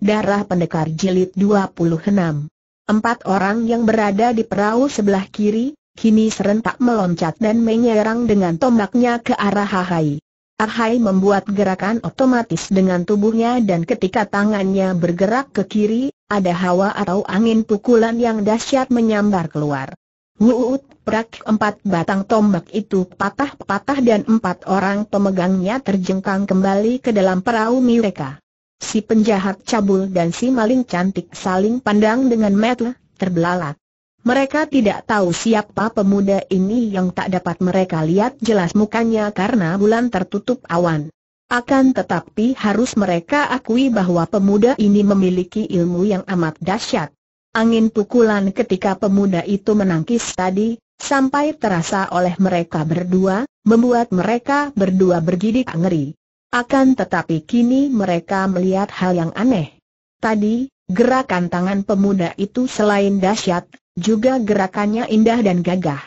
Darah Pendekar Jilid 26 Empat orang yang berada di perahu sebelah kiri, kini serentak meloncat dan menyerang dengan tombaknya ke arah Hahai. Ahai membuat gerakan otomatis dengan tubuhnya dan ketika tangannya bergerak ke kiri, ada hawa atau angin pukulan yang dahsyat menyambar keluar. Wuut, prak empat batang tombak itu patah-patah dan empat orang pemegangnya terjengkang kembali ke dalam perahu mereka. Si penjahat cabul dan si maling cantik saling pandang dengan mata terbelalak. Mereka tidak tahu siapa pemuda ini yang tak dapat mereka lihat jelas mukanya karena bulan tertutup awan. Akan tetapi harus mereka akui bahwa pemuda ini memiliki ilmu yang amat dahsyat. Angin pukulan ketika pemuda itu menangkis tadi, sampai terasa oleh mereka berdua, membuat mereka berdua bergidik ngeri. Akan tetapi kini mereka melihat hal yang aneh. Tadi, gerakan tangan pemuda itu selain dahsyat, juga gerakannya indah dan gagah.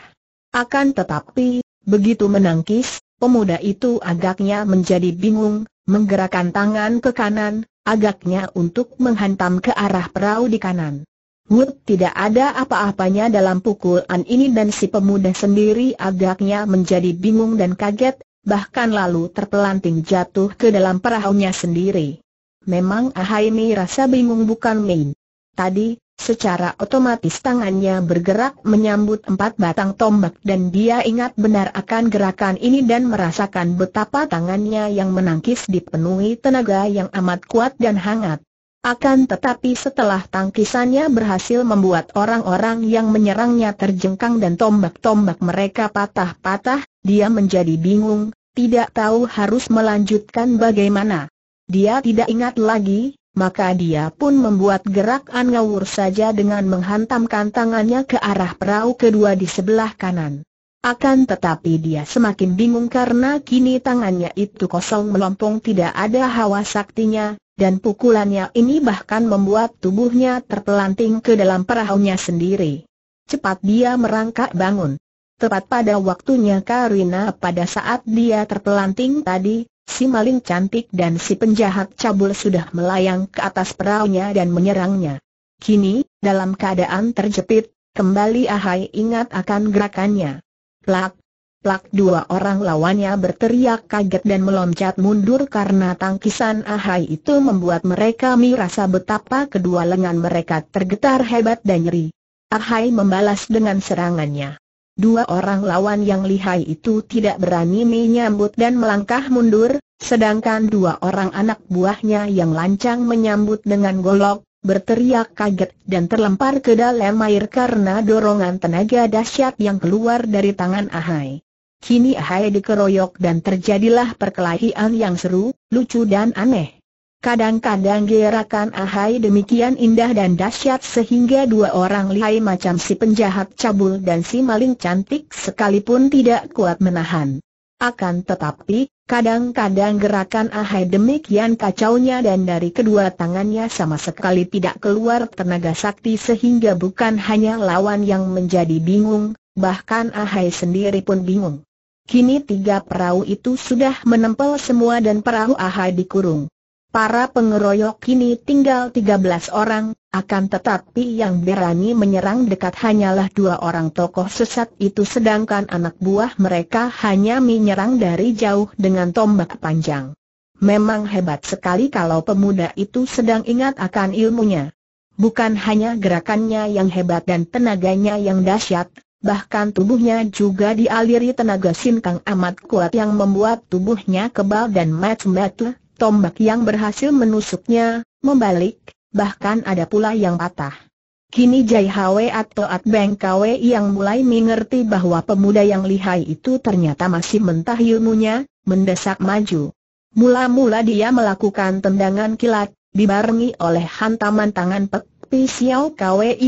Akan tetapi, begitu menangkis, pemuda itu agaknya menjadi bingung, menggerakkan tangan ke kanan, agaknya untuk menghantam ke arah perahu di kanan. Wood tidak ada apa-apanya dalam pukulan ini dan si pemuda sendiri agaknya menjadi bingung dan kaget, bahkan lalu terpelanting jatuh ke dalam perahunya sendiri. Memang Ahaimi rasa bingung bukan main. Tadi, secara otomatis tangannya bergerak menyambut empat batang tombak dan dia ingat benar akan gerakan ini dan merasakan betapa tangannya yang menangkis dipenuhi tenaga yang amat kuat dan hangat. Akan tetapi setelah tangkisannya berhasil membuat orang-orang yang menyerangnya terjengkang dan tombak-tombak mereka patah-patah, dia menjadi bingung, tidak tahu harus melanjutkan bagaimana. Dia tidak ingat lagi, maka dia pun membuat gerak ngawur saja dengan menghantamkan tangannya ke arah perahu kedua di sebelah kanan. Akan tetapi dia semakin bingung karena kini tangannya itu kosong melompong tidak ada hawa saktinya, dan pukulannya ini bahkan membuat tubuhnya terpelanting ke dalam perahunya sendiri. Cepat dia merangkak bangun. Tepat pada waktunya Karina pada saat dia terpelanting tadi, si maling cantik dan si penjahat cabul sudah melayang ke atas perahunya dan menyerangnya. Kini, dalam keadaan terjepit, kembali Ahai ingat akan gerakannya. Plak, Plak dua orang lawannya berteriak kaget dan meloncat mundur karena tangkisan ahai itu membuat mereka merasa betapa kedua lengan mereka tergetar hebat dan nyeri. Ahai membalas dengan serangannya. Dua orang lawan yang lihai itu tidak berani menyambut dan melangkah mundur, sedangkan dua orang anak buahnya yang lancang menyambut dengan golok, berteriak kaget dan terlempar ke dalam air karena dorongan tenaga dahsyat yang keluar dari tangan Ahai. Kini Hai dikeroyok dan terjadilah perkelahian yang seru, lucu dan aneh. Kadang-kadang gerakan Ahai demikian indah dan dahsyat sehingga dua orang lihai macam si penjahat cabul dan si maling cantik sekalipun tidak kuat menahan. Akan tetapi, kadang-kadang gerakan Ahai demikian kacaunya dan dari kedua tangannya sama sekali tidak keluar tenaga sakti sehingga bukan hanya lawan yang menjadi bingung, bahkan Ahai sendiri pun bingung. Kini tiga perahu itu sudah menempel semua dan perahu Ahai dikurung. Para pengeroyok kini tinggal tiga belas orang, akan tetapi yang berani menyerang dekat hanyalah dua orang tokoh sesat itu sedangkan anak buah mereka hanya menyerang dari jauh dengan tombak panjang. Memang hebat sekali kalau pemuda itu sedang ingat akan ilmunya. Bukan hanya gerakannya yang hebat dan tenaganya yang dahsyat, bahkan tubuhnya juga dialiri tenaga sinkang amat kuat yang membuat tubuhnya kebal dan match macam tombak yang berhasil menusuknya, membalik, bahkan ada pula yang patah. Kini Jai Hwe atau At Beng Kwe yang mulai mengerti bahwa pemuda yang lihai itu ternyata masih mentah ilmunya, mendesak maju. Mula-mula dia melakukan tendangan kilat, dibarengi oleh hantaman tangan Pek Pi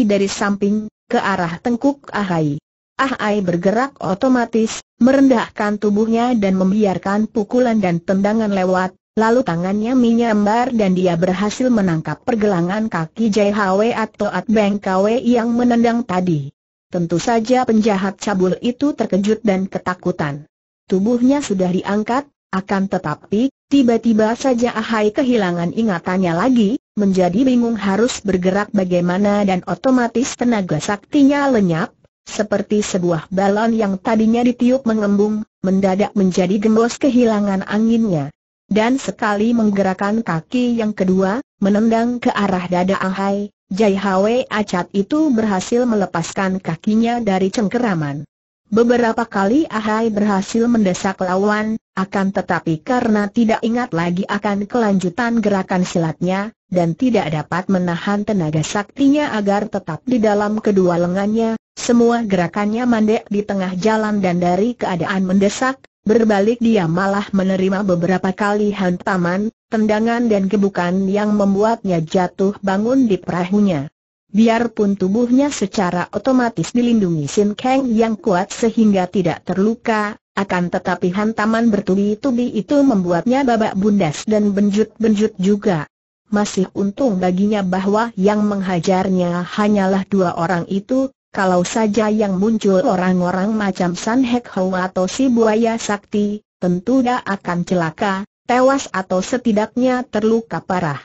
dari samping, ke arah tengkuk Ahai. Ah Ai bergerak otomatis, merendahkan tubuhnya dan membiarkan pukulan dan tendangan lewat, lalu tangannya menyambar dan dia berhasil menangkap pergelangan kaki Hwe atau At Beng Kwe yang menendang tadi. Tentu saja penjahat cabul itu terkejut dan ketakutan. Tubuhnya sudah diangkat, akan tetapi, tiba-tiba saja Ahai kehilangan ingatannya lagi, menjadi bingung harus bergerak bagaimana dan otomatis tenaga saktinya lenyap, seperti sebuah balon yang tadinya ditiup mengembung, mendadak menjadi gembos kehilangan anginnya. Dan sekali menggerakkan kaki yang kedua, menendang ke arah dada Ahai, Jai Hwe Acat itu berhasil melepaskan kakinya dari cengkeraman. Beberapa kali Ahai berhasil mendesak lawan, akan tetapi karena tidak ingat lagi akan kelanjutan gerakan silatnya, dan tidak dapat menahan tenaga saktinya agar tetap di dalam kedua lengannya, semua gerakannya mandek di tengah jalan dan dari keadaan mendesak, berbalik dia malah menerima beberapa kali hantaman, tendangan dan gebukan yang membuatnya jatuh bangun di perahunya. Biarpun tubuhnya secara otomatis dilindungi Sin Kang yang kuat sehingga tidak terluka, akan tetapi hantaman bertubi-tubi itu membuatnya babak bundas dan benjut-benjut juga. Masih untung baginya bahwa yang menghajarnya hanyalah dua orang itu, kalau saja yang muncul orang-orang macam San Hek Ho atau si buaya sakti, tentu dia akan celaka, tewas atau setidaknya terluka parah.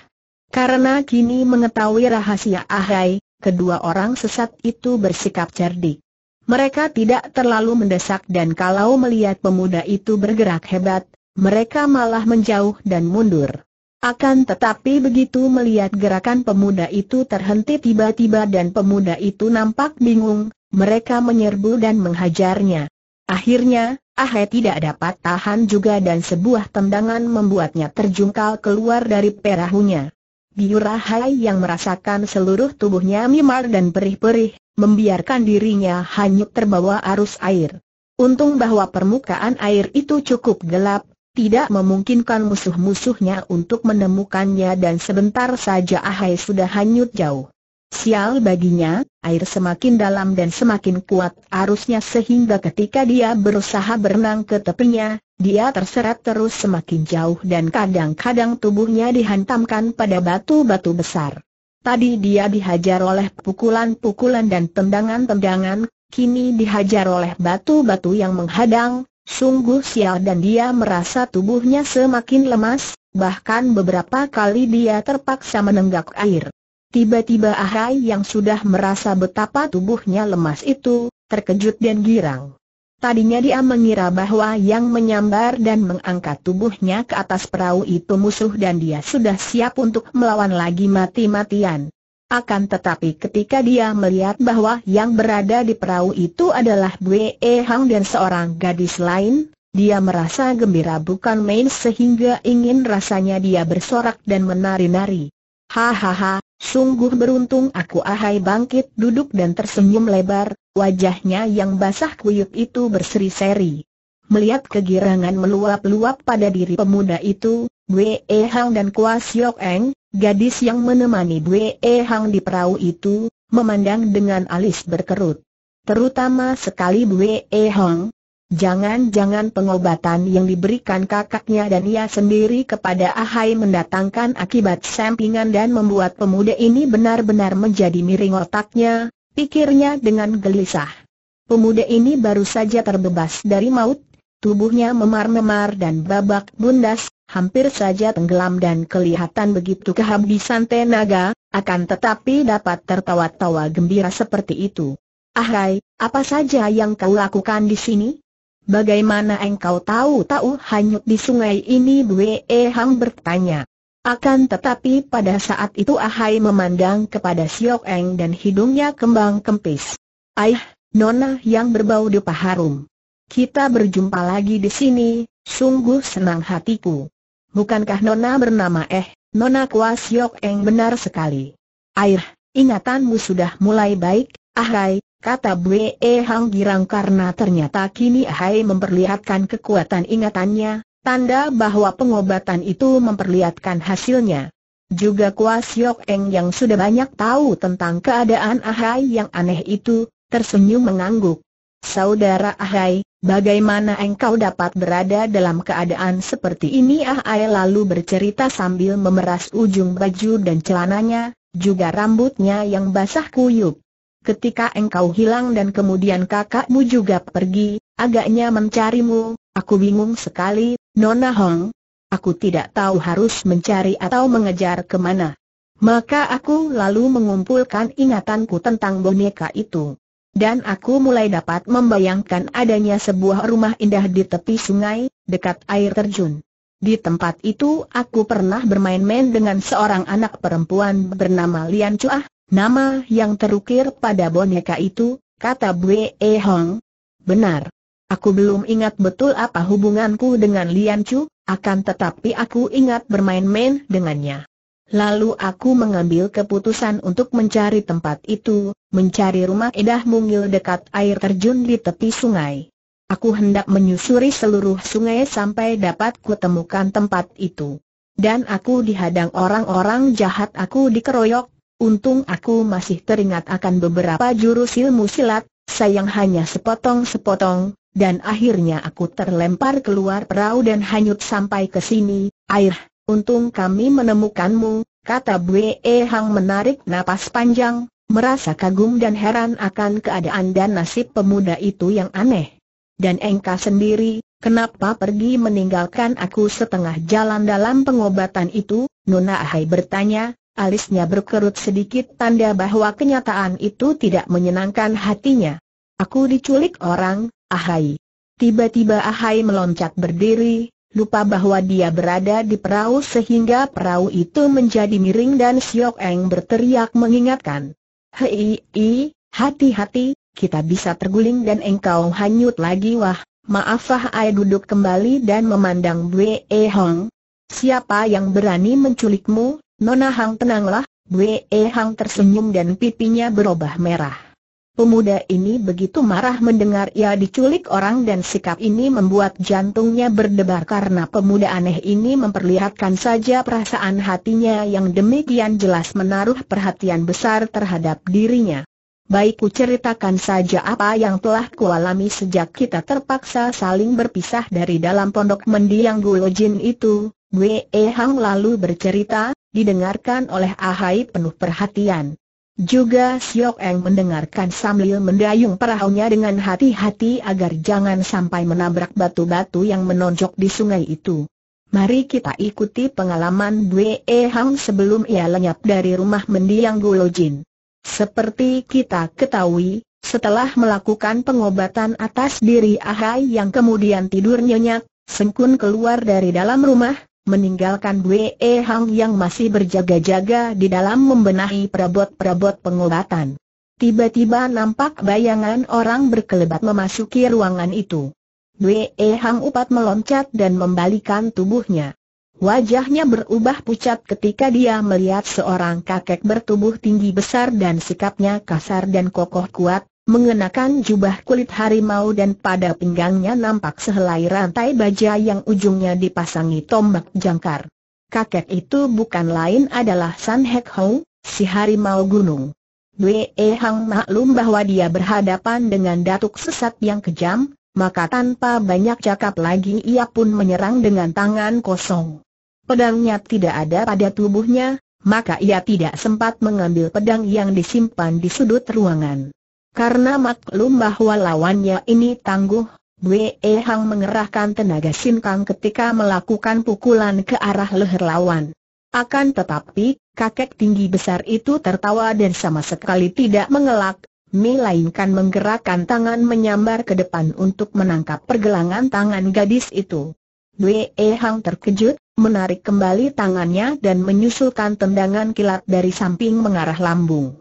Karena kini mengetahui rahasia Ahai, kedua orang sesat itu bersikap cerdik. Mereka tidak terlalu mendesak dan kalau melihat pemuda itu bergerak hebat, mereka malah menjauh dan mundur. Akan tetapi begitu melihat gerakan pemuda itu terhenti tiba-tiba dan pemuda itu nampak bingung, mereka menyerbu dan menghajarnya. Akhirnya, Ahe tidak dapat tahan juga dan sebuah tendangan membuatnya terjungkal keluar dari perahunya. Biurahai yang merasakan seluruh tubuhnya mimar dan perih-perih, membiarkan dirinya hanyut terbawa arus air. Untung bahwa permukaan air itu cukup gelap, tidak memungkinkan musuh-musuhnya untuk menemukannya dan sebentar saja Ahai sudah hanyut jauh. Sial baginya, air semakin dalam dan semakin kuat arusnya sehingga ketika dia berusaha berenang ke tepinya, dia terseret terus semakin jauh dan kadang-kadang tubuhnya dihantamkan pada batu-batu besar. Tadi dia dihajar oleh pukulan-pukulan dan tendangan-tendangan, kini dihajar oleh batu-batu yang menghadang, Sungguh sial dan dia merasa tubuhnya semakin lemas, bahkan beberapa kali dia terpaksa menenggak air. Tiba-tiba Ahai yang sudah merasa betapa tubuhnya lemas itu, terkejut dan girang. Tadinya dia mengira bahwa yang menyambar dan mengangkat tubuhnya ke atas perahu itu musuh dan dia sudah siap untuk melawan lagi mati-matian. Akan tetapi ketika dia melihat bahwa yang berada di perahu itu adalah Bwe Hang dan seorang gadis lain, dia merasa gembira bukan main sehingga ingin rasanya dia bersorak dan menari-nari. Hahaha, sungguh beruntung aku ahai bangkit duduk dan tersenyum lebar, wajahnya yang basah kuyup itu berseri-seri. Melihat kegirangan meluap-luap pada diri pemuda itu, Bue e Hang dan Kwa Siok Eng, gadis yang menemani Bue e Hang di perahu itu, memandang dengan alis berkerut. Terutama sekali Bue e Hang. Jangan-jangan pengobatan yang diberikan kakaknya dan ia sendiri kepada Ahai mendatangkan akibat sampingan dan membuat pemuda ini benar-benar menjadi miring otaknya, pikirnya dengan gelisah. Pemuda ini baru saja terbebas dari maut, tubuhnya memar-memar dan babak bundas, hampir saja tenggelam dan kelihatan begitu kehabisan tenaga, akan tetapi dapat tertawa-tawa gembira seperti itu. Ahai, apa saja yang kau lakukan di sini? Bagaimana engkau tahu tahu hanyut di sungai ini Bwe Hang bertanya. Akan tetapi pada saat itu Ahai memandang kepada Siok Eng dan hidungnya kembang kempis. Aih, nona yang berbau dupa harum. Kita berjumpa lagi di sini, Sungguh senang hatiku. Bukankah Nona bernama Eh, Nona Kuas Yok Eng benar sekali. Air, ingatanmu sudah mulai baik, ahai, kata Bwe e Hang Girang karena ternyata kini ahai memperlihatkan kekuatan ingatannya, tanda bahwa pengobatan itu memperlihatkan hasilnya. Juga Kuas Yok Eng yang sudah banyak tahu tentang keadaan ahai yang aneh itu, tersenyum mengangguk. Saudara Ahai, bagaimana engkau dapat berada dalam keadaan seperti ini Ahai lalu bercerita sambil memeras ujung baju dan celananya, juga rambutnya yang basah kuyup. Ketika engkau hilang dan kemudian kakakmu juga pergi, agaknya mencarimu, aku bingung sekali, Nona Hong. Aku tidak tahu harus mencari atau mengejar kemana. Maka aku lalu mengumpulkan ingatanku tentang boneka itu. Dan aku mulai dapat membayangkan adanya sebuah rumah indah di tepi sungai, dekat air terjun. Di tempat itu aku pernah bermain-main dengan seorang anak perempuan bernama Lian Chuah, nama yang terukir pada boneka itu, kata Bue E Hong. Benar. Aku belum ingat betul apa hubunganku dengan Lian Chu, akan tetapi aku ingat bermain-main dengannya. Lalu aku mengambil keputusan untuk mencari tempat itu, mencari rumah Edah Mungil dekat air terjun di tepi sungai. Aku hendak menyusuri seluruh sungai sampai dapat kutemukan tempat itu. Dan aku dihadang orang-orang jahat aku dikeroyok, untung aku masih teringat akan beberapa jurus ilmu silat, sayang hanya sepotong-sepotong, dan akhirnya aku terlempar keluar perahu dan hanyut sampai ke sini, air Untung kami menemukanmu, kata Bwe Hang menarik napas panjang, merasa kagum dan heran akan keadaan dan nasib pemuda itu yang aneh. Dan engkau sendiri, kenapa pergi meninggalkan aku setengah jalan dalam pengobatan itu? Nona Ahai bertanya, alisnya berkerut sedikit tanda bahwa kenyataan itu tidak menyenangkan hatinya. Aku diculik orang, Ahai. Tiba-tiba Ahai meloncat berdiri, lupa bahwa dia berada di perahu sehingga perahu itu menjadi miring dan Siok Eng berteriak mengingatkan. Hei, hati-hati, kita bisa terguling dan engkau hanyut lagi wah, maafah Ai duduk kembali dan memandang Bwe e Hong. Siapa yang berani menculikmu, Nona Hang tenanglah, Bwe Hang tersenyum dan pipinya berubah merah. Pemuda ini begitu marah mendengar ia diculik orang dan sikap ini membuat jantungnya berdebar karena pemuda aneh ini memperlihatkan saja perasaan hatinya yang demikian jelas menaruh perhatian besar terhadap dirinya. Baik ku ceritakan saja apa yang telah kualami sejak kita terpaksa saling berpisah dari dalam pondok mendiang Gulojin itu, Wei Hang lalu bercerita, didengarkan oleh Ahai penuh perhatian. Juga Siok Eng mendengarkan sambil mendayung perahunya dengan hati-hati agar jangan sampai menabrak batu-batu yang menonjok di sungai itu. Mari kita ikuti pengalaman Bwe Hang sebelum ia lenyap dari rumah mendiang Gulo Jin. Seperti kita ketahui, setelah melakukan pengobatan atas diri Ahai yang kemudian tidur nyenyak, Sengkun keluar dari dalam rumah, meninggalkan Bue Hang yang masih berjaga-jaga di dalam membenahi perabot-perabot pengobatan. Tiba-tiba nampak bayangan orang berkelebat memasuki ruangan itu. Bue Hang upat meloncat dan membalikan tubuhnya. Wajahnya berubah pucat ketika dia melihat seorang kakek bertubuh tinggi besar dan sikapnya kasar dan kokoh kuat, mengenakan jubah kulit harimau dan pada pinggangnya nampak sehelai rantai baja yang ujungnya dipasangi tombak jangkar. Kakek itu bukan lain adalah San Hek Hou, si harimau gunung. Wei e Hang maklum bahwa dia berhadapan dengan datuk sesat yang kejam, maka tanpa banyak cakap lagi ia pun menyerang dengan tangan kosong. Pedangnya tidak ada pada tubuhnya, maka ia tidak sempat mengambil pedang yang disimpan di sudut ruangan. Karena maklum bahwa lawannya ini tangguh, Wei Hang mengerahkan tenaga sinkang ketika melakukan pukulan ke arah leher lawan. Akan tetapi, kakek tinggi besar itu tertawa dan sama sekali tidak mengelak, melainkan menggerakkan tangan menyambar ke depan untuk menangkap pergelangan tangan gadis itu. Wei Hang terkejut, menarik kembali tangannya dan menyusulkan tendangan kilat dari samping mengarah lambung.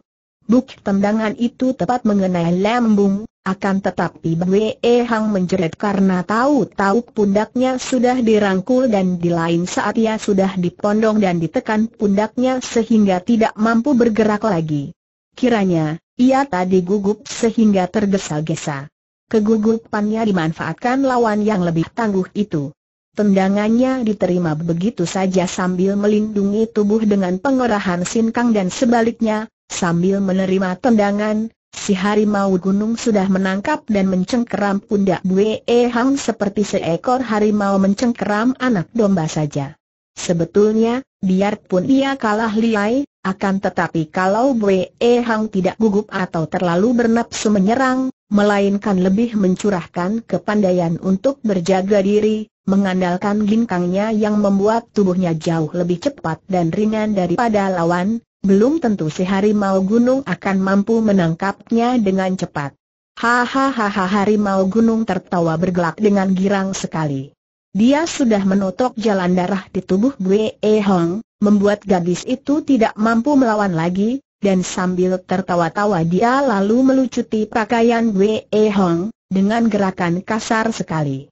Buk tendangan itu tepat mengenai lambung, akan tetapi Bwe Hang menjerit karena tahu-tahu pundaknya sudah dirangkul dan di lain saat ia sudah dipondong dan ditekan pundaknya sehingga tidak mampu bergerak lagi. Kiranya, ia tadi gugup sehingga tergesa-gesa. Kegugupannya dimanfaatkan lawan yang lebih tangguh itu. Tendangannya diterima begitu saja sambil melindungi tubuh dengan pengerahan sinkang dan sebaliknya, Sambil menerima tendangan, si harimau gunung sudah menangkap dan mencengkeram pundak Bue Hang seperti seekor harimau mencengkeram anak domba saja. Sebetulnya, biarpun ia kalah liai, akan tetapi kalau Bue Hang tidak gugup atau terlalu bernapsu menyerang, melainkan lebih mencurahkan kepandaian untuk berjaga diri, mengandalkan ginkangnya yang membuat tubuhnya jauh lebih cepat dan ringan daripada lawan, belum tentu si harimau gunung akan mampu menangkapnya dengan cepat. Hahaha harimau gunung tertawa bergelak dengan girang sekali. Dia sudah menotok jalan darah di tubuh eh Hong, membuat gadis itu tidak mampu melawan lagi, dan sambil tertawa-tawa dia lalu melucuti pakaian eh Hong, dengan gerakan kasar sekali.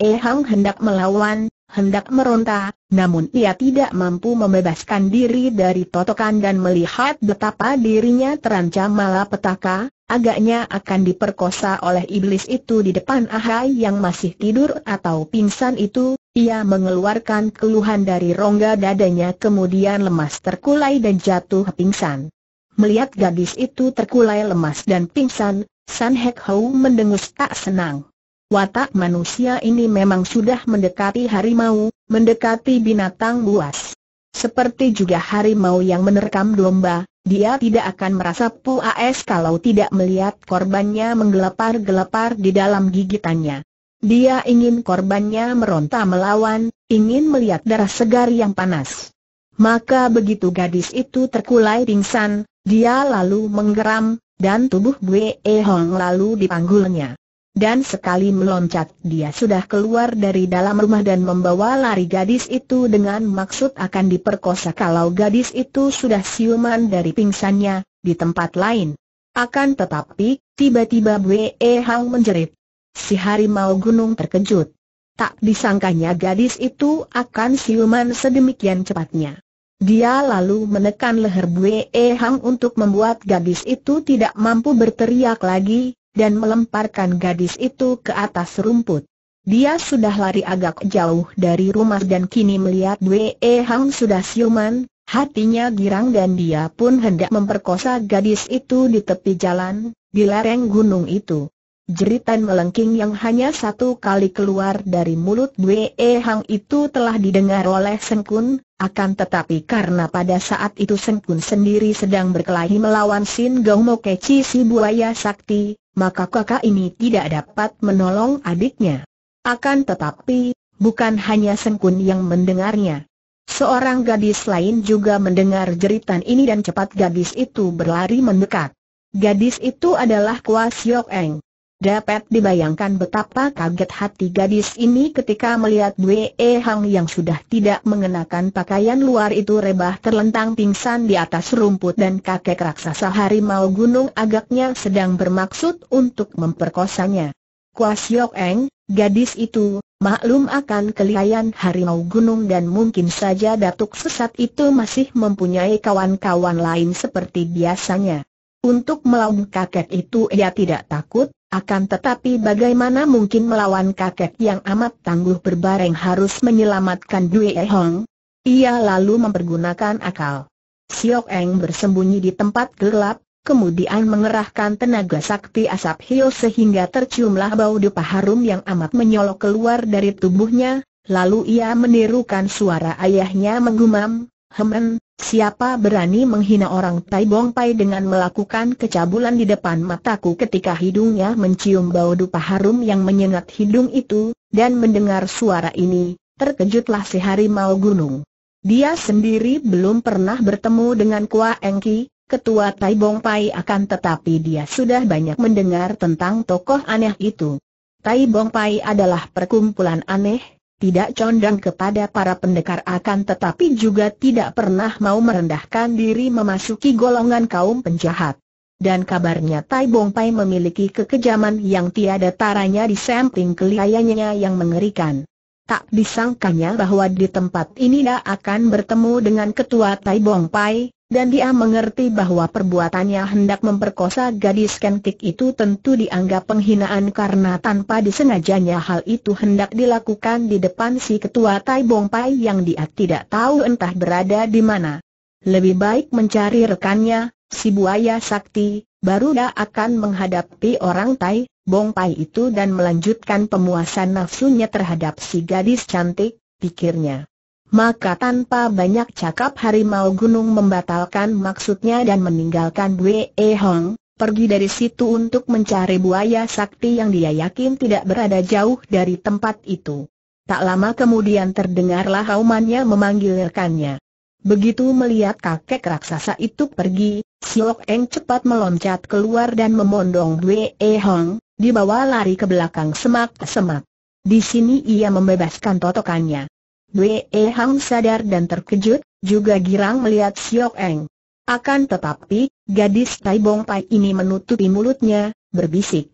eh Hong hendak melawan, hendak meronta, namun ia tidak mampu membebaskan diri dari totokan dan melihat betapa dirinya terancam malapetaka, agaknya akan diperkosa oleh iblis itu di depan Ahai yang masih tidur atau pingsan itu, ia mengeluarkan keluhan dari rongga dadanya kemudian lemas terkulai dan jatuh pingsan. Melihat gadis itu terkulai lemas dan pingsan, San Hek Hou mendengus tak senang. Watak manusia ini memang sudah mendekati harimau, mendekati binatang buas. Seperti juga harimau yang menerkam domba, dia tidak akan merasa puas kalau tidak melihat korbannya menggelepar-gelepar di dalam gigitannya. Dia ingin korbannya meronta melawan, ingin melihat darah segar yang panas. Maka begitu gadis itu terkulai pingsan, dia lalu menggeram, dan tubuh Bwe Hong lalu dipanggulnya. Dan sekali meloncat dia sudah keluar dari dalam rumah dan membawa lari gadis itu dengan maksud akan diperkosa kalau gadis itu sudah siuman dari pingsannya, di tempat lain. Akan tetapi, tiba-tiba E Hang menjerit. Si harimau gunung terkejut. Tak disangkanya gadis itu akan siuman sedemikian cepatnya. Dia lalu menekan leher E Hang untuk membuat gadis itu tidak mampu berteriak lagi, dan melemparkan gadis itu ke atas rumput. Dia sudah lari agak jauh dari rumah dan kini melihat Wee Hang sudah siuman, hatinya girang dan dia pun hendak memperkosa gadis itu di tepi jalan, di lereng gunung itu. Jeritan melengking yang hanya satu kali keluar dari mulut Wee Hang itu telah didengar oleh Sengkun, akan tetapi karena pada saat itu Sengkun sendiri sedang berkelahi melawan Sin Gaumo Keci si buaya sakti, maka kakak ini tidak dapat menolong adiknya. Akan tetapi, bukan hanya Sengkun yang mendengarnya. Seorang gadis lain juga mendengar jeritan ini dan cepat gadis itu berlari mendekat. Gadis itu adalah Kwa Siok Eng. Dapat dibayangkan betapa kaget hati gadis ini ketika melihat Wei Hang yang sudah tidak mengenakan pakaian luar itu rebah terlentang pingsan di atas rumput dan kakek raksasa harimau gunung agaknya sedang bermaksud untuk memperkosanya. Kuas Yok Eng, gadis itu, maklum akan kelihayan harimau gunung dan mungkin saja datuk sesat itu masih mempunyai kawan-kawan lain seperti biasanya. Untuk melawan kakek itu ia tidak takut, akan tetapi bagaimana mungkin melawan kakek yang amat tangguh berbareng harus menyelamatkan E Hong? Ia lalu mempergunakan akal. Siok Eng bersembunyi di tempat gelap, kemudian mengerahkan tenaga sakti asap hio sehingga terciumlah bau dupa harum yang amat menyolok keluar dari tubuhnya, lalu ia menirukan suara ayahnya menggumam, Hemen, siapa berani menghina orang Tai Bong Pai dengan melakukan kecabulan di depan mataku ketika hidungnya mencium bau dupa harum yang menyengat hidung itu, dan mendengar suara ini, terkejutlah si harimau gunung. Dia sendiri belum pernah bertemu dengan Kua Engki, ketua Tai Bong Pai akan tetapi dia sudah banyak mendengar tentang tokoh aneh itu. Tai Bong Pai adalah perkumpulan aneh, tidak condong kepada para pendekar akan tetapi juga tidak pernah mau merendahkan diri memasuki golongan kaum penjahat. Dan kabarnya Tai Bong Pai memiliki kekejaman yang tiada taranya di samping kelihayanya yang mengerikan. Tak disangkanya bahwa di tempat ini dia akan bertemu dengan ketua Tai Bong Pai, dan dia mengerti bahwa perbuatannya hendak memperkosa gadis kentik itu tentu dianggap penghinaan karena tanpa disengajanya hal itu hendak dilakukan di depan si ketua Tai Bong Pai yang dia tidak tahu entah berada di mana. Lebih baik mencari rekannya, si buaya sakti, baru dia akan menghadapi orang Tai Bong Pai itu dan melanjutkan pemuasan nafsunya terhadap si gadis cantik, pikirnya. Maka tanpa banyak cakap harimau gunung membatalkan maksudnya dan meninggalkan Bue Hong, pergi dari situ untuk mencari buaya sakti yang dia yakin tidak berada jauh dari tempat itu. Tak lama kemudian terdengarlah haumannya memanggilkannya. Begitu melihat kakek raksasa itu pergi, Siok Eng cepat meloncat keluar dan memondong Bue Hong, dibawa lari ke belakang semak-semak. Di sini ia membebaskan totokannya. Wei Hang sadar dan terkejut, juga girang melihat Siok Eng. Akan tetapi, gadis Tai Bong Pai ini menutupi mulutnya, berbisik.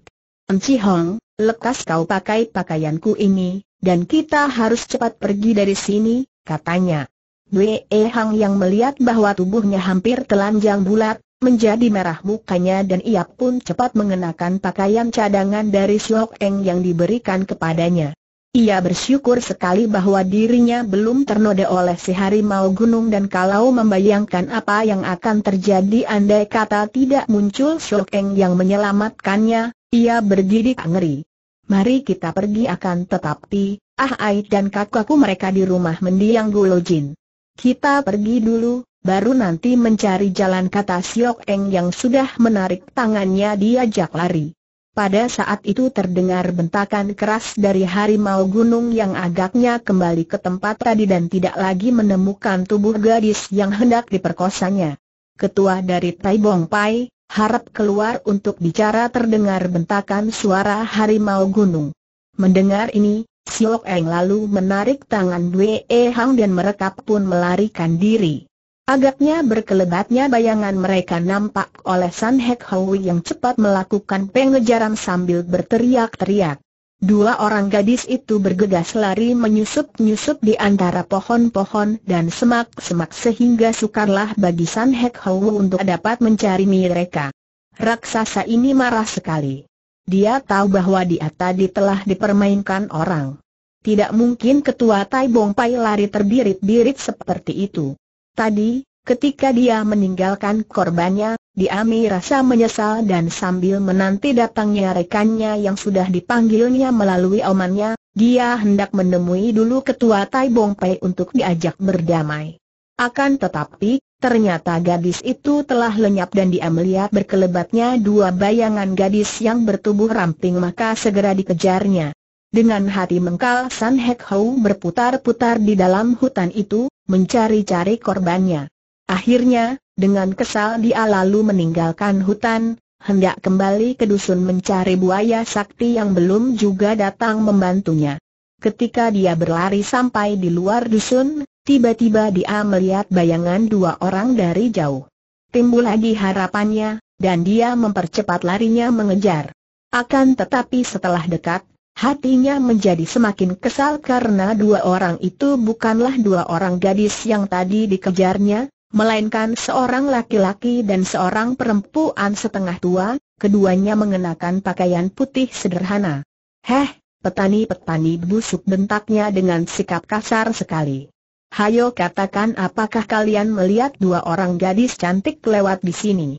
Enci Hong, lekas kau pakai pakaianku ini, dan kita harus cepat pergi dari sini, katanya. Wei Hang yang melihat bahwa tubuhnya hampir telanjang bulat, Menjadi merah mukanya dan ia pun cepat mengenakan pakaian cadangan dari Siok Eng yang diberikan kepadanya. Ia bersyukur sekali bahwa dirinya belum ternoda oleh si harimau gunung dan kalau membayangkan apa yang akan terjadi andai kata tidak muncul syokeng yang menyelamatkannya, ia berdiri ngeri. Mari kita pergi akan tetapi, Ah Ait dan kakakku mereka di rumah mendiang Jin. Kita pergi dulu, baru nanti mencari jalan kata Siok Eng yang sudah menarik tangannya diajak lari. Pada saat itu terdengar bentakan keras dari harimau gunung yang agaknya kembali ke tempat tadi dan tidak lagi menemukan tubuh gadis yang hendak diperkosanya. Ketua dari Tai Bong Pai, harap keluar untuk bicara terdengar bentakan suara harimau gunung. Mendengar ini, Siok Eng lalu menarik tangan Wei Hang dan mereka pun melarikan diri. Agaknya berkelebatnya bayangan mereka nampak oleh San Hek yang cepat melakukan pengejaran sambil berteriak-teriak. Dua orang gadis itu bergegas lari menyusup-nyusup di antara pohon-pohon dan semak-semak sehingga sukarlah bagi San Hek Hau untuk dapat mencari mereka. Raksasa ini marah sekali. Dia tahu bahwa dia tadi telah dipermainkan orang. Tidak mungkin ketua Tai Bong Pai lari terbirit-birit seperti itu. Tadi, ketika dia meninggalkan korbannya, Diami rasa menyesal dan sambil menanti datangnya rekannya yang sudah dipanggilnya melalui omannya, dia hendak menemui dulu ketua Tai Bong Pei untuk diajak berdamai. Akan tetapi, ternyata gadis itu telah lenyap dan dia melihat berkelebatnya dua bayangan gadis yang bertubuh ramping maka segera dikejarnya. Dengan hati mengkal San Hek Hau berputar-putar di dalam hutan itu, mencari-cari korbannya. Akhirnya, dengan kesal dia lalu meninggalkan hutan, hendak kembali ke dusun mencari buaya sakti yang belum juga datang membantunya. Ketika dia berlari sampai di luar dusun, tiba-tiba dia melihat bayangan dua orang dari jauh. Timbul lagi harapannya, dan dia mempercepat larinya mengejar. Akan tetapi setelah dekat, Hatinya menjadi semakin kesal karena dua orang itu bukanlah dua orang gadis yang tadi dikejarnya, melainkan seorang laki-laki dan seorang perempuan setengah tua, keduanya mengenakan pakaian putih sederhana. Heh, petani-petani busuk bentaknya dengan sikap kasar sekali. Hayo katakan apakah kalian melihat dua orang gadis cantik lewat di sini?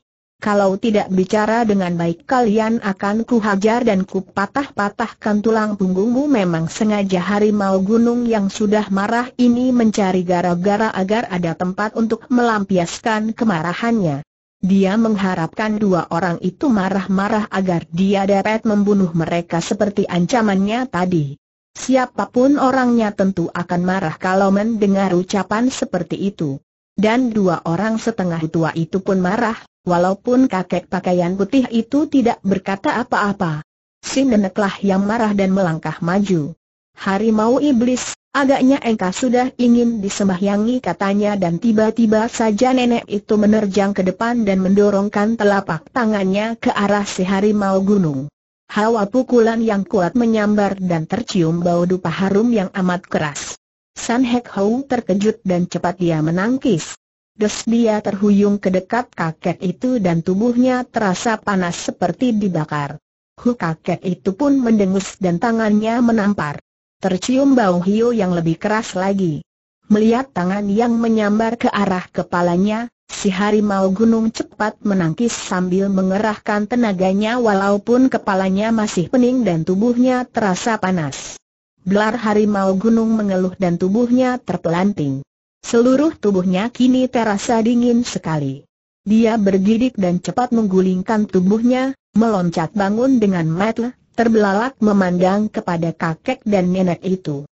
Kalau tidak bicara dengan baik kalian akan kuhajar dan kupatah-patahkan tulang punggungmu memang sengaja harimau gunung yang sudah marah ini mencari gara-gara agar ada tempat untuk melampiaskan kemarahannya. Dia mengharapkan dua orang itu marah-marah agar dia dapat membunuh mereka seperti ancamannya tadi. Siapapun orangnya tentu akan marah kalau mendengar ucapan seperti itu. Dan dua orang setengah tua itu pun marah, Walaupun kakek pakaian putih itu tidak berkata apa-apa. Si neneklah yang marah dan melangkah maju. Hari mau iblis, agaknya engkau sudah ingin disembahyangi katanya dan tiba-tiba saja nenek itu menerjang ke depan dan mendorongkan telapak tangannya ke arah si harimau gunung. Hawa pukulan yang kuat menyambar dan tercium bau dupa harum yang amat keras. San Hek Hou terkejut dan cepat dia menangkis. Des dia terhuyung ke dekat kakek itu dan tubuhnya terasa panas seperti dibakar. Hu kakek itu pun mendengus dan tangannya menampar. Tercium bau hiu yang lebih keras lagi. Melihat tangan yang menyambar ke arah kepalanya, si harimau gunung cepat menangkis sambil mengerahkan tenaganya walaupun kepalanya masih pening dan tubuhnya terasa panas. Belar harimau gunung mengeluh dan tubuhnya terpelanting. Seluruh tubuhnya kini terasa dingin sekali. Dia bergidik dan cepat menggulingkan tubuhnya, meloncat bangun dengan metle, terbelalak memandang kepada kakek dan nenek itu.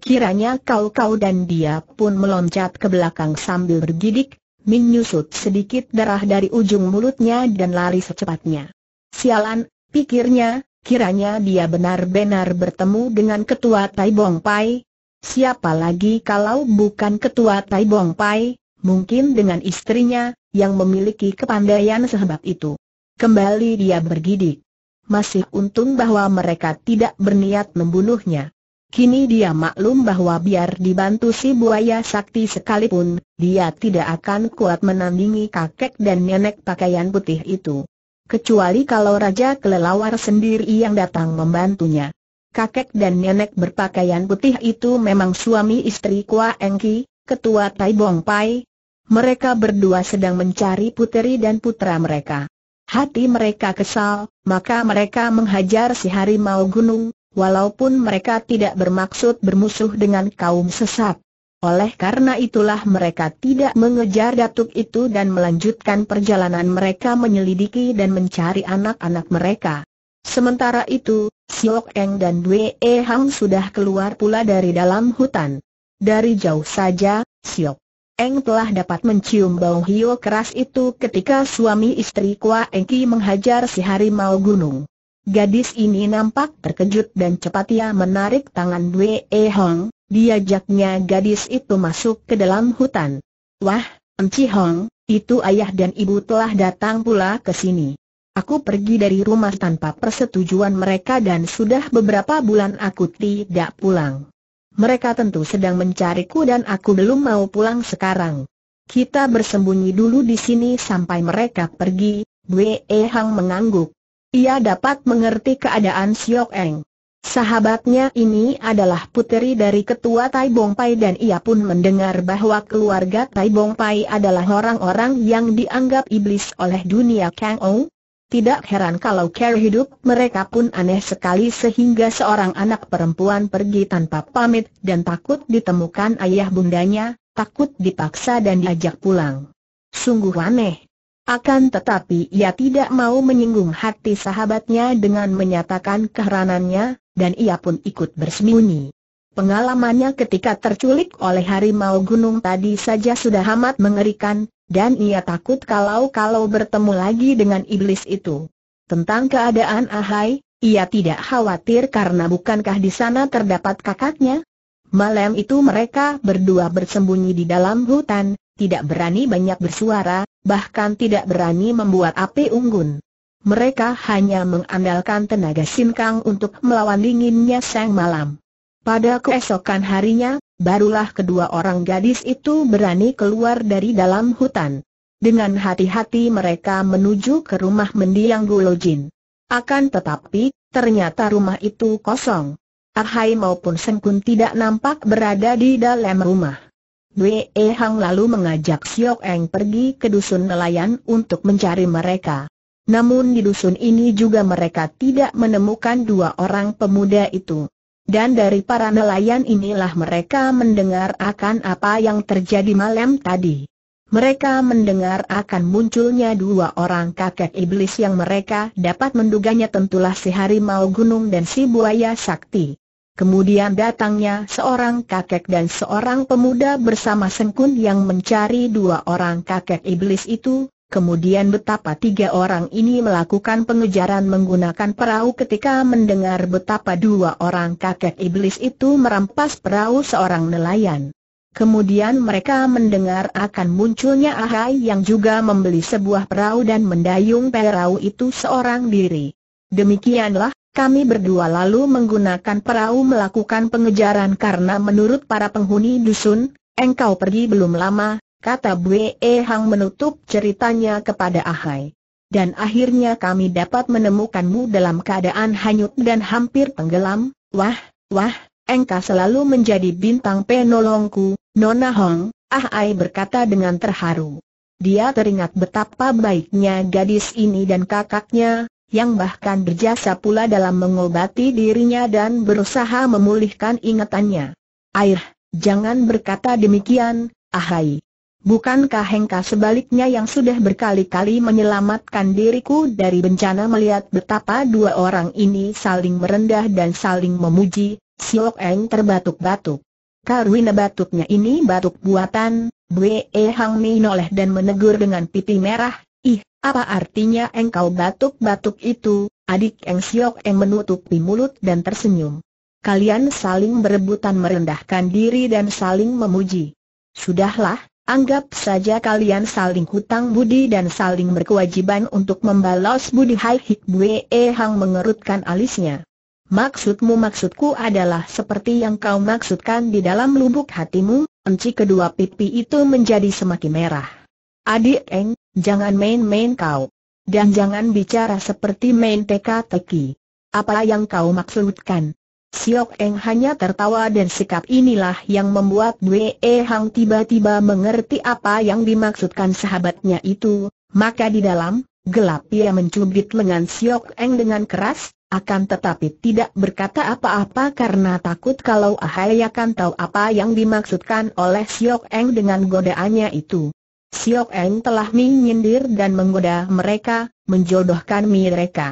Kiranya kau-kau dan dia pun meloncat ke belakang sambil bergidik, menyusut sedikit darah dari ujung mulutnya dan lari secepatnya. Sialan, pikirnya, kiranya dia benar-benar bertemu dengan ketua Tai Bong Pai, Siapa lagi kalau bukan ketua Tai Bong Pai, mungkin dengan istrinya, yang memiliki kepandaian sehebat itu. Kembali dia bergidik. Masih untung bahwa mereka tidak berniat membunuhnya. Kini dia maklum bahwa biar dibantu si buaya sakti sekalipun, dia tidak akan kuat menandingi kakek dan nenek pakaian putih itu kecuali kalau Raja Kelelawar sendiri yang datang membantunya kakek dan nenek berpakaian putih itu memang suami istri Kua Engki, ketua Tai Bong Pai. Mereka berdua sedang mencari puteri dan putra mereka. Hati mereka kesal, maka mereka menghajar si harimau gunung, walaupun mereka tidak bermaksud bermusuh dengan kaum sesat. Oleh karena itulah mereka tidak mengejar datuk itu dan melanjutkan perjalanan mereka menyelidiki dan mencari anak-anak mereka. Sementara itu, Siok Eng dan Dwe E Hang sudah keluar pula dari dalam hutan. Dari jauh saja, Siok Eng telah dapat mencium bau hio keras itu ketika suami istri Kuah Engki menghajar si harimau gunung. Gadis ini nampak terkejut dan cepat ia menarik tangan Dwe E Hong, diajaknya gadis itu masuk ke dalam hutan. Wah, Enci Hong, itu ayah dan ibu telah datang pula ke sini. Aku pergi dari rumah tanpa persetujuan mereka dan sudah beberapa bulan aku tidak pulang. Mereka tentu sedang mencariku dan aku belum mau pulang sekarang. Kita bersembunyi dulu di sini sampai mereka pergi, Wei Hang mengangguk. Ia dapat mengerti keadaan Siok Eng. Sahabatnya ini adalah puteri dari ketua Tai Bong Pai dan ia pun mendengar bahwa keluarga Tai Bong Pai adalah orang-orang yang dianggap iblis oleh dunia Kang Ou, tidak heran kalau care hidup mereka pun aneh sekali sehingga seorang anak perempuan pergi tanpa pamit dan takut ditemukan ayah bundanya, takut dipaksa dan diajak pulang. Sungguh aneh. Akan tetapi ia tidak mau menyinggung hati sahabatnya dengan menyatakan keheranannya, dan ia pun ikut bersembunyi. Pengalamannya ketika terculik oleh harimau gunung tadi saja sudah amat mengerikan, dan ia takut kalau-kalau bertemu lagi dengan iblis itu. Tentang keadaan Ahai, ia tidak khawatir karena bukankah di sana terdapat kakaknya? Malam itu mereka berdua bersembunyi di dalam hutan, tidak berani banyak bersuara, bahkan tidak berani membuat api unggun. Mereka hanya mengandalkan tenaga sinkang untuk melawan dinginnya sang malam. Pada keesokan harinya, barulah kedua orang gadis itu berani keluar dari dalam hutan. Dengan hati-hati mereka menuju ke rumah mendiang Gulojin. Akan tetapi, ternyata rumah itu kosong. Arhai maupun Sengkun tidak nampak berada di dalam rumah. Wei Hang lalu mengajak Siok Eng pergi ke dusun nelayan untuk mencari mereka. Namun di dusun ini juga mereka tidak menemukan dua orang pemuda itu. Dan dari para nelayan inilah mereka mendengar akan apa yang terjadi malam tadi. Mereka mendengar akan munculnya dua orang kakek iblis yang mereka dapat menduganya tentulah si harimau gunung dan si buaya sakti. Kemudian datangnya seorang kakek dan seorang pemuda bersama sengkun yang mencari dua orang kakek iblis itu, Kemudian betapa tiga orang ini melakukan pengejaran menggunakan perahu ketika mendengar betapa dua orang kakek iblis itu merampas perahu seorang nelayan. Kemudian mereka mendengar akan munculnya Ahai yang juga membeli sebuah perahu dan mendayung perahu itu seorang diri. Demikianlah, kami berdua lalu menggunakan perahu melakukan pengejaran karena menurut para penghuni dusun, engkau pergi belum lama, kata E Hang menutup ceritanya kepada Ahai. Dan akhirnya kami dapat menemukanmu dalam keadaan hanyut dan hampir tenggelam, wah, wah, engkau selalu menjadi bintang penolongku, Nona Hong, Ahai berkata dengan terharu. Dia teringat betapa baiknya gadis ini dan kakaknya, yang bahkan berjasa pula dalam mengobati dirinya dan berusaha memulihkan ingatannya. Air, jangan berkata demikian, Ahai. Bukankah Hengka sebaliknya yang sudah berkali-kali menyelamatkan diriku dari bencana melihat betapa dua orang ini saling merendah dan saling memuji, Siok Eng terbatuk-batuk. Karwina batuknya ini batuk buatan, Bwe Hang noleh dan menegur dengan pipi merah, Ih, apa artinya engkau batuk-batuk itu, adik Eng Siok Eng menutupi mulut dan tersenyum. Kalian saling berebutan merendahkan diri dan saling memuji. Sudahlah, Anggap saja kalian saling hutang budi dan saling berkewajiban untuk membalas budi Hai Hik Bue eh, Hang mengerutkan alisnya. Maksudmu maksudku adalah seperti yang kau maksudkan di dalam lubuk hatimu, enci kedua pipi itu menjadi semakin merah. Adik Eng, jangan main-main kau. Dan jangan bicara seperti main teka-teki. Apa yang kau maksudkan? Siok Eng hanya tertawa dan sikap inilah yang membuat Wei e Hang tiba-tiba mengerti apa yang dimaksudkan sahabatnya itu, maka di dalam, gelap ia mencubit lengan Siok Eng dengan keras, akan tetapi tidak berkata apa-apa karena takut kalau Ahai akan tahu apa yang dimaksudkan oleh Siok Eng dengan godaannya itu. Siok Eng telah menyindir dan menggoda mereka, menjodohkan mereka.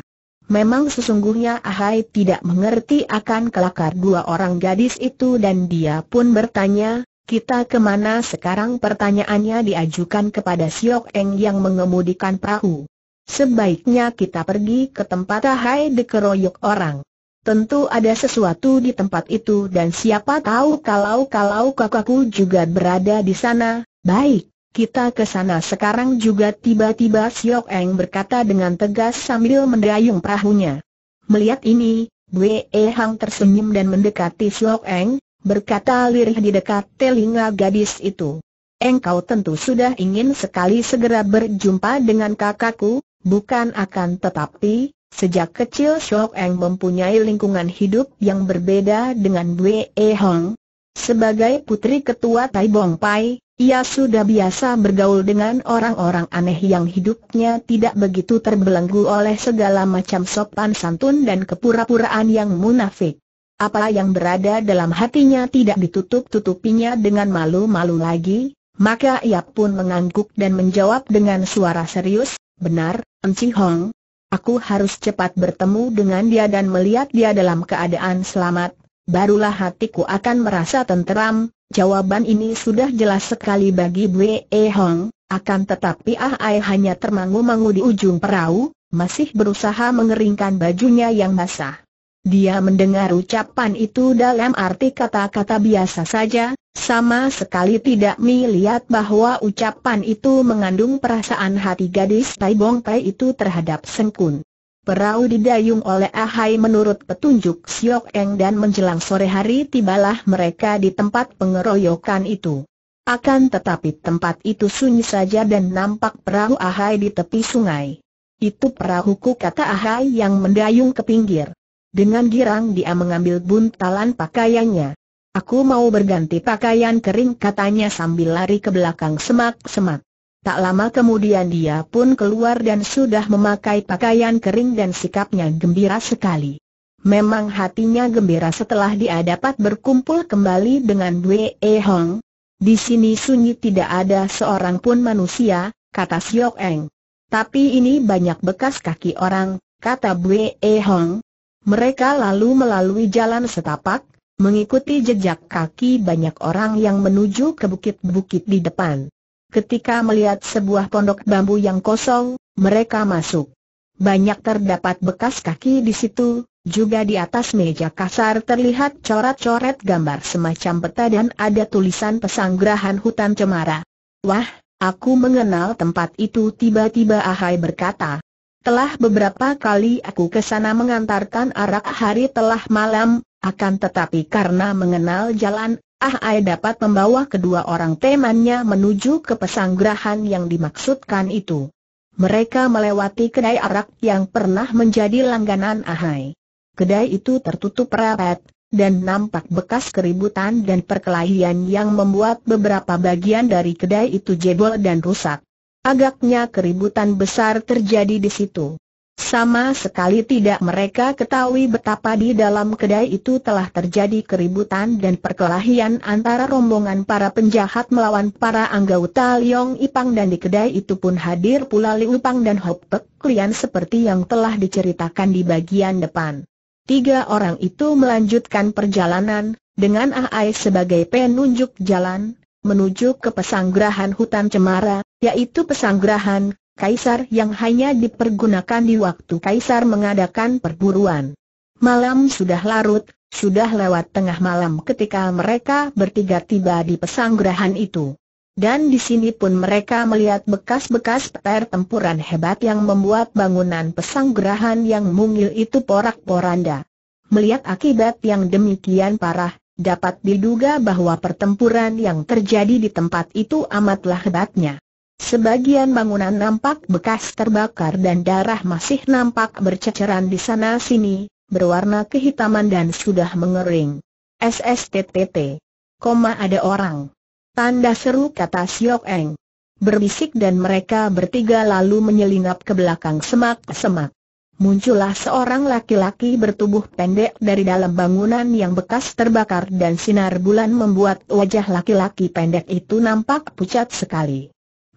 Memang sesungguhnya Ahai tidak mengerti akan kelakar dua orang gadis itu dan dia pun bertanya, kita kemana sekarang pertanyaannya diajukan kepada Siok Eng yang mengemudikan perahu. Sebaiknya kita pergi ke tempat Ahai dikeroyok orang. Tentu ada sesuatu di tempat itu dan siapa tahu kalau-kalau kakakku juga berada di sana, baik kita ke sana sekarang juga tiba-tiba Siok Eng berkata dengan tegas sambil mendayung perahunya. Melihat ini, Wei Hang tersenyum dan mendekati Siok Eng, berkata lirih di dekat telinga gadis itu. Engkau tentu sudah ingin sekali segera berjumpa dengan kakakku, bukan akan tetapi, sejak kecil Siok Eng mempunyai lingkungan hidup yang berbeda dengan Wei Hang. Sebagai putri ketua Tai Bong Pai, ia sudah biasa bergaul dengan orang-orang aneh yang hidupnya tidak begitu terbelenggu oleh segala macam sopan santun dan kepura-puraan yang munafik. Apa yang berada dalam hatinya tidak ditutup-tutupinya dengan malu-malu lagi, maka ia pun mengangguk dan menjawab dengan suara serius, benar, Enci Hong. Aku harus cepat bertemu dengan dia dan melihat dia dalam keadaan selamat, barulah hatiku akan merasa tenteram, Jawaban ini sudah jelas sekali bagi Bwe e Hong, akan tetapi Ah Ai hanya termangu-mangu di ujung perahu, masih berusaha mengeringkan bajunya yang basah. Dia mendengar ucapan itu dalam arti kata-kata biasa saja, sama sekali tidak melihat bahwa ucapan itu mengandung perasaan hati gadis Tai Bong Tai itu terhadap Sengkun. Perahu didayung oleh Ahai menurut petunjuk Siok Eng dan menjelang sore hari tibalah mereka di tempat pengeroyokan itu. Akan tetapi tempat itu sunyi saja dan nampak perahu Ahai di tepi sungai. Itu perahuku kata Ahai yang mendayung ke pinggir. Dengan girang dia mengambil buntalan pakaiannya. Aku mau berganti pakaian kering katanya sambil lari ke belakang semak-semak. Tak lama kemudian dia pun keluar dan sudah memakai pakaian kering dan sikapnya gembira sekali. Memang hatinya gembira setelah dia dapat berkumpul kembali dengan Dwe E Hong. Di sini sunyi tidak ada seorang pun manusia, kata Siok Eng. Tapi ini banyak bekas kaki orang, kata Dwe E Hong. Mereka lalu melalui jalan setapak, mengikuti jejak kaki banyak orang yang menuju ke bukit-bukit di depan. Ketika melihat sebuah pondok bambu yang kosong, mereka masuk. Banyak terdapat bekas kaki di situ, juga di atas meja kasar terlihat coret-coret gambar semacam peta dan ada tulisan pesanggrahan hutan cemara. Wah, aku mengenal tempat itu tiba-tiba Ahai berkata. Telah beberapa kali aku ke sana mengantarkan arak hari telah malam, akan tetapi karena mengenal jalan, Ah Ai dapat membawa kedua orang temannya menuju ke pesanggrahan yang dimaksudkan itu. Mereka melewati kedai arak yang pernah menjadi langganan Ahai. Kedai itu tertutup rapat, dan nampak bekas keributan dan perkelahian yang membuat beberapa bagian dari kedai itu jebol dan rusak. Agaknya keributan besar terjadi di situ. Sama sekali tidak mereka ketahui betapa di dalam kedai itu telah terjadi keributan dan perkelahian antara rombongan para penjahat melawan para anggota Liong Ipang dan di kedai itu pun hadir pula Liu Pang dan Hop Pek Klian seperti yang telah diceritakan di bagian depan. Tiga orang itu melanjutkan perjalanan, dengan Ai sebagai penunjuk jalan, menuju ke pesanggrahan hutan cemara, yaitu pesanggrahan Kaisar yang hanya dipergunakan di waktu Kaisar mengadakan perburuan. Malam sudah larut, sudah lewat tengah malam ketika mereka bertiga tiba di pesanggrahan itu. Dan di sini pun mereka melihat bekas-bekas tempuran hebat yang membuat bangunan pesanggrahan yang mungil itu porak-poranda. Melihat akibat yang demikian parah, dapat diduga bahwa pertempuran yang terjadi di tempat itu amatlah hebatnya. Sebagian bangunan nampak bekas terbakar dan darah masih nampak berceceran di sana-sini, berwarna kehitaman dan sudah mengering. SSTTT. Koma ada orang. Tanda seru kata Siok Eng. Berbisik dan mereka bertiga lalu menyelinap ke belakang semak-semak. Muncullah seorang laki-laki bertubuh pendek dari dalam bangunan yang bekas terbakar dan sinar bulan membuat wajah laki-laki pendek itu nampak pucat sekali.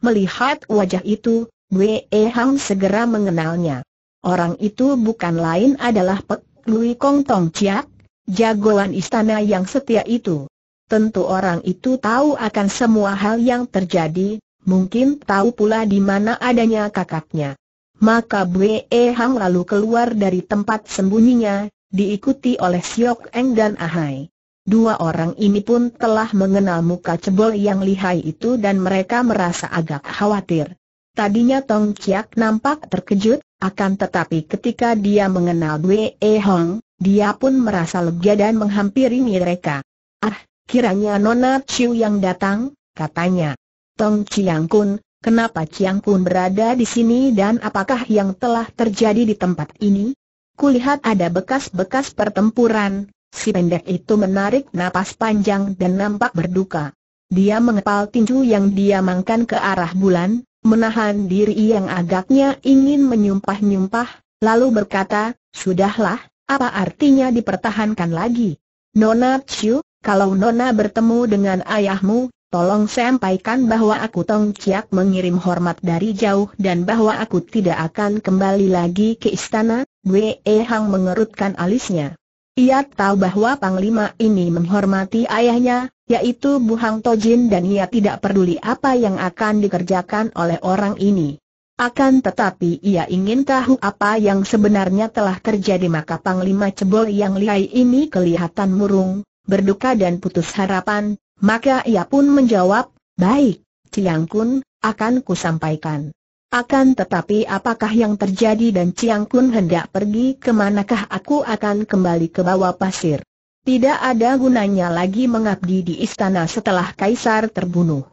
Melihat wajah itu, Wei Hang segera mengenalnya. Orang itu bukan lain adalah Pek Lui Kong Tong Chiak, jagoan istana yang setia itu. Tentu orang itu tahu akan semua hal yang terjadi, mungkin tahu pula di mana adanya kakaknya. Maka Bwe Hang lalu keluar dari tempat sembunyinya, diikuti oleh Siok Eng dan Ahai. Dua orang ini pun telah mengenal muka cebol yang lihai itu dan mereka merasa agak khawatir. Tadinya Tong Chiak nampak terkejut, akan tetapi ketika dia mengenal Dwe E Hong, dia pun merasa lega dan menghampiri mereka. Ah, kiranya Nona Chiu yang datang, katanya. Tong Chiang Kun, kenapa Chiang Kun berada di sini dan apakah yang telah terjadi di tempat ini? Kulihat ada bekas-bekas pertempuran, Si pendek itu menarik napas panjang dan nampak berduka. Dia mengepal tinju yang dia mangkan ke arah bulan, menahan diri yang agaknya ingin menyumpah-nyumpah, lalu berkata, Sudahlah, apa artinya dipertahankan lagi? Nona Chiu, kalau Nona bertemu dengan ayahmu, tolong sampaikan bahwa aku Tong Chiak mengirim hormat dari jauh dan bahwa aku tidak akan kembali lagi ke istana, Wei Hang mengerutkan alisnya. Ia tahu bahwa Panglima ini menghormati ayahnya, yaitu Bu Hang Tojin dan ia tidak peduli apa yang akan dikerjakan oleh orang ini. Akan tetapi ia ingin tahu apa yang sebenarnya telah terjadi maka Panglima Cebol yang lihai ini kelihatan murung, berduka dan putus harapan, maka ia pun menjawab, baik, Ciang Kun, akan kusampaikan. Akan tetapi apakah yang terjadi dan Chiang Kun hendak pergi kemanakah aku akan kembali ke bawah pasir? Tidak ada gunanya lagi mengabdi di istana setelah Kaisar terbunuh.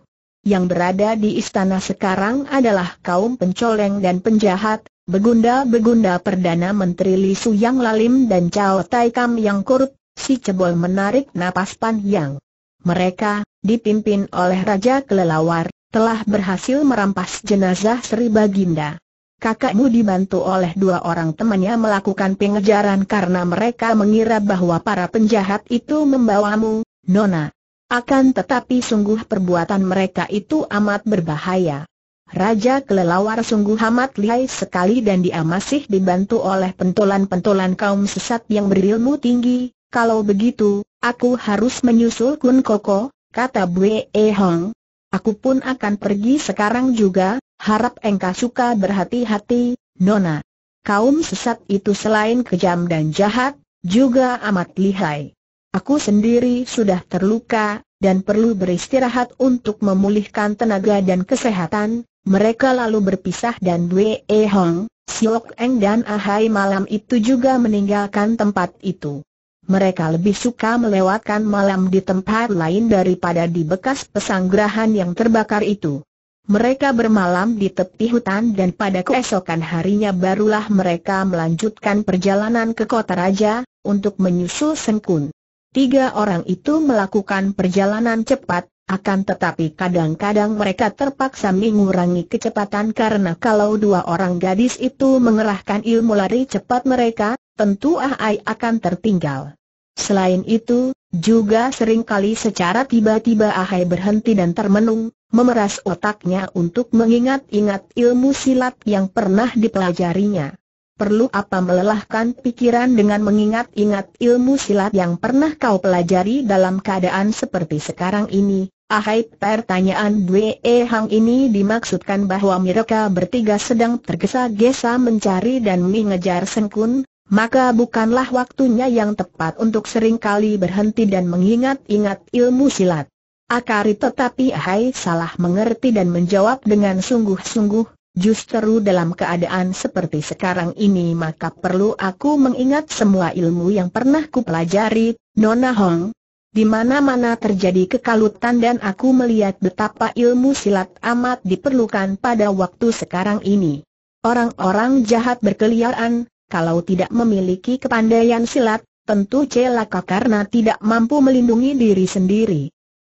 Yang berada di istana sekarang adalah kaum pencoleng dan penjahat, begunda-begunda Perdana Menteri Li Su yang lalim dan Cao Tai Kam yang korup, si cebol menarik napas panjang. Mereka, dipimpin oleh Raja Kelelawar, telah berhasil merampas jenazah Sri Baginda. Kakakmu dibantu oleh dua orang temannya melakukan pengejaran karena mereka mengira bahwa para penjahat itu membawamu, Nona. Akan tetapi sungguh perbuatan mereka itu amat berbahaya. Raja kelelawar sungguh amat lihai sekali dan dia masih dibantu oleh pentolan-pentolan kaum sesat yang berilmu tinggi. Kalau begitu, aku harus menyusul Kun Koko, kata Bwe Hong, Aku pun akan pergi sekarang juga, harap engkau suka berhati-hati, Nona. Kaum sesat itu selain kejam dan jahat, juga amat lihai. Aku sendiri sudah terluka, dan perlu beristirahat untuk memulihkan tenaga dan kesehatan, mereka lalu berpisah dan Wei Hong, Siok Eng dan Ahai malam itu juga meninggalkan tempat itu mereka lebih suka melewatkan malam di tempat lain daripada di bekas pesanggrahan yang terbakar itu. Mereka bermalam di tepi hutan dan pada keesokan harinya barulah mereka melanjutkan perjalanan ke kota raja, untuk menyusul Sengkun. Tiga orang itu melakukan perjalanan cepat, akan tetapi kadang-kadang mereka terpaksa mengurangi kecepatan karena kalau dua orang gadis itu mengerahkan ilmu lari cepat mereka, tentu Ahai akan tertinggal. Selain itu, juga seringkali secara tiba-tiba Ahai berhenti dan termenung, memeras otaknya untuk mengingat-ingat ilmu silat yang pernah dipelajarinya. Perlu apa melelahkan pikiran dengan mengingat-ingat ilmu silat yang pernah kau pelajari dalam keadaan seperti sekarang ini? Ahai pertanyaan Bwe Hang ini dimaksudkan bahwa mereka bertiga sedang tergesa-gesa mencari dan mengejar Sengkun, maka bukanlah waktunya yang tepat untuk seringkali berhenti dan mengingat-ingat ilmu silat. Akari tetapi Hai salah mengerti dan menjawab dengan sungguh-sungguh, justru dalam keadaan seperti sekarang ini maka perlu aku mengingat semua ilmu yang pernah kupelajari, Nona Hong. Di mana-mana terjadi kekalutan dan aku melihat betapa ilmu silat amat diperlukan pada waktu sekarang ini. Orang-orang jahat berkeliaran, kalau tidak memiliki kepandaian silat, tentu celaka karena tidak mampu melindungi diri sendiri.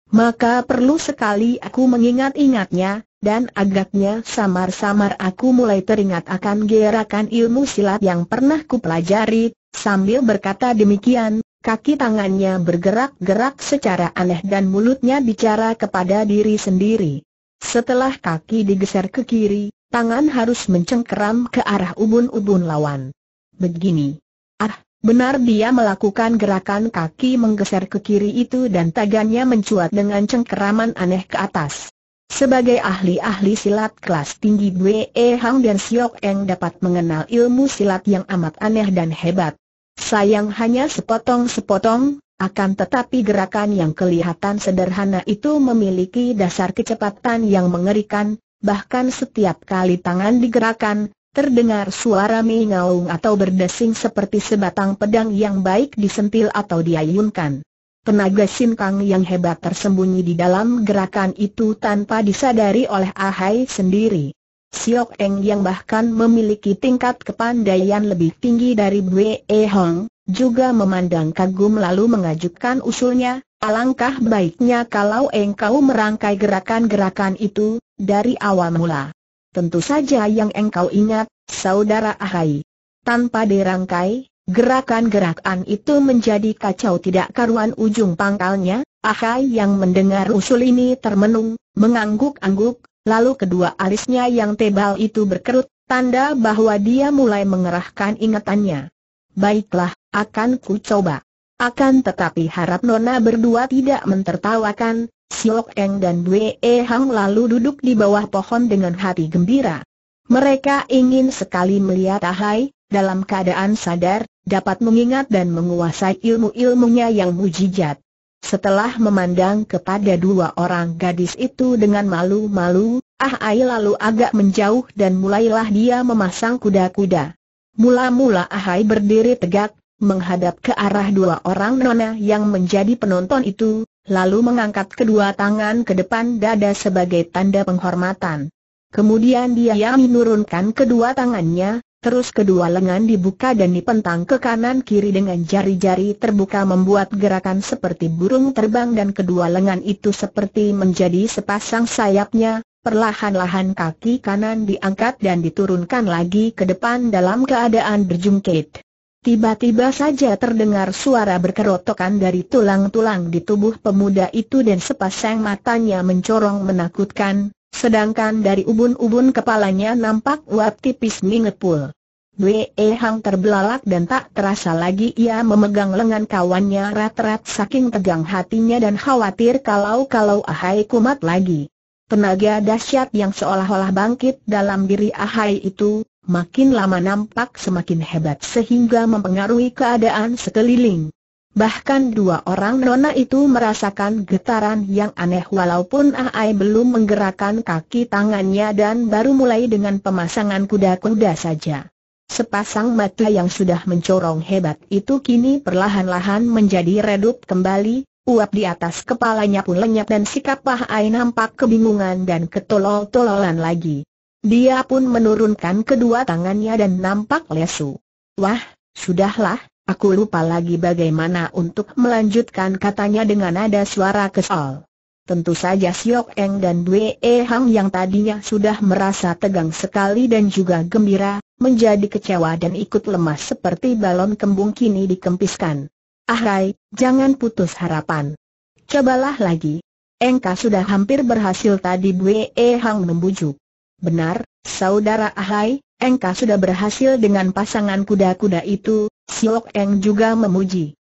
Maka perlu sekali aku mengingat-ingatnya, dan agaknya samar-samar aku mulai teringat akan gerakan ilmu silat yang pernah kupelajari, sambil berkata demikian, kaki tangannya bergerak-gerak secara aneh dan mulutnya bicara kepada diri sendiri. Setelah kaki digeser ke kiri, tangan harus mencengkeram ke arah ubun-ubun lawan begini. Ah, benar dia melakukan gerakan kaki menggeser ke kiri itu dan tagannya mencuat dengan cengkeraman aneh ke atas. Sebagai ahli-ahli silat kelas tinggi Bwe Hang dan Siok Eng dapat mengenal ilmu silat yang amat aneh dan hebat. Sayang hanya sepotong-sepotong, akan tetapi gerakan yang kelihatan sederhana itu memiliki dasar kecepatan yang mengerikan, bahkan setiap kali tangan digerakkan, terdengar suara mengaung atau berdesing seperti sebatang pedang yang baik disentil atau diayunkan. Tenaga sinkang yang hebat tersembunyi di dalam gerakan itu tanpa disadari oleh Ahai sendiri. Siok Eng yang bahkan memiliki tingkat kepandaian lebih tinggi dari Bwe e Hong, juga memandang kagum lalu mengajukan usulnya, alangkah baiknya kalau engkau merangkai gerakan-gerakan itu, dari awal mula tentu saja yang engkau ingat, saudara Ahai. Tanpa dirangkai, gerakan-gerakan itu menjadi kacau tidak karuan ujung pangkalnya, Ahai yang mendengar usul ini termenung, mengangguk-angguk, lalu kedua alisnya yang tebal itu berkerut, tanda bahwa dia mulai mengerahkan ingatannya. Baiklah, akan ku coba. Akan tetapi harap Nona berdua tidak mentertawakan, Siok Eng dan Wee Hang lalu duduk di bawah pohon dengan hati gembira. Mereka ingin sekali melihat Ahai, dalam keadaan sadar, dapat mengingat dan menguasai ilmu-ilmunya yang mujizat. Setelah memandang kepada dua orang gadis itu dengan malu-malu, Ahai lalu agak menjauh dan mulailah dia memasang kuda-kuda. Mula-mula Ahai berdiri tegak, menghadap ke arah dua orang nona yang menjadi penonton itu, lalu mengangkat kedua tangan ke depan dada sebagai tanda penghormatan. Kemudian dia menurunkan kedua tangannya, terus kedua lengan dibuka dan dipentang ke kanan kiri dengan jari-jari terbuka membuat gerakan seperti burung terbang dan kedua lengan itu seperti menjadi sepasang sayapnya, perlahan-lahan kaki kanan diangkat dan diturunkan lagi ke depan dalam keadaan berjungkit. Tiba-tiba saja terdengar suara berkerotokan dari tulang-tulang di tubuh pemuda itu dan sepasang matanya mencorong menakutkan, sedangkan dari ubun-ubun kepalanya nampak uap tipis mengepul. Wei Hang terbelalak dan tak terasa lagi ia memegang lengan kawannya rat-rat saking tegang hatinya dan khawatir kalau-kalau Ahai kumat lagi. Tenaga dahsyat yang seolah-olah bangkit dalam diri Ahai itu, makin lama nampak semakin hebat sehingga mempengaruhi keadaan sekeliling. Bahkan dua orang nona itu merasakan getaran yang aneh walaupun Ai belum menggerakkan kaki tangannya dan baru mulai dengan pemasangan kuda-kuda saja. Sepasang mata yang sudah mencorong hebat itu kini perlahan-lahan menjadi redup kembali, uap di atas kepalanya pun lenyap dan sikap Ai nampak kebingungan dan ketolol-tololan lagi. Dia pun menurunkan kedua tangannya dan nampak lesu. Wah, sudahlah, aku lupa lagi bagaimana untuk melanjutkan katanya dengan nada suara kesal. Tentu saja Siok Eng dan Dwe E Hang yang tadinya sudah merasa tegang sekali dan juga gembira, menjadi kecewa dan ikut lemas seperti balon kembung kini dikempiskan. Ahai, jangan putus harapan. Cobalah lagi. Engka sudah hampir berhasil tadi Dwe E Hang membujuk. Benar, saudara Ahai, engkau sudah berhasil dengan pasangan kuda-kuda itu, Siok Eng juga memuji.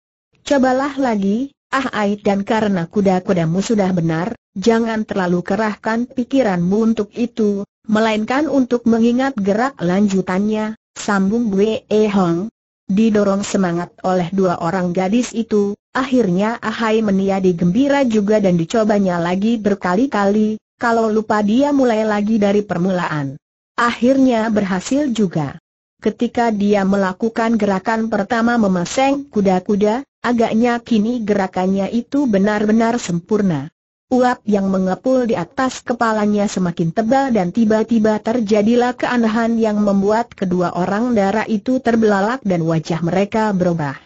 Cobalah lagi, Ahai dan karena kuda-kudamu sudah benar, jangan terlalu kerahkan pikiranmu untuk itu, melainkan untuk mengingat gerak lanjutannya, sambung E Hong. Didorong semangat oleh dua orang gadis itu, akhirnya Ahai meniadi gembira juga dan dicobanya lagi berkali-kali, kalau lupa dia mulai lagi dari permulaan. Akhirnya berhasil juga. Ketika dia melakukan gerakan pertama memaseng kuda-kuda, agaknya kini gerakannya itu benar-benar sempurna. Uap yang mengepul di atas kepalanya semakin tebal dan tiba-tiba terjadilah keanehan yang membuat kedua orang darah itu terbelalak dan wajah mereka berubah.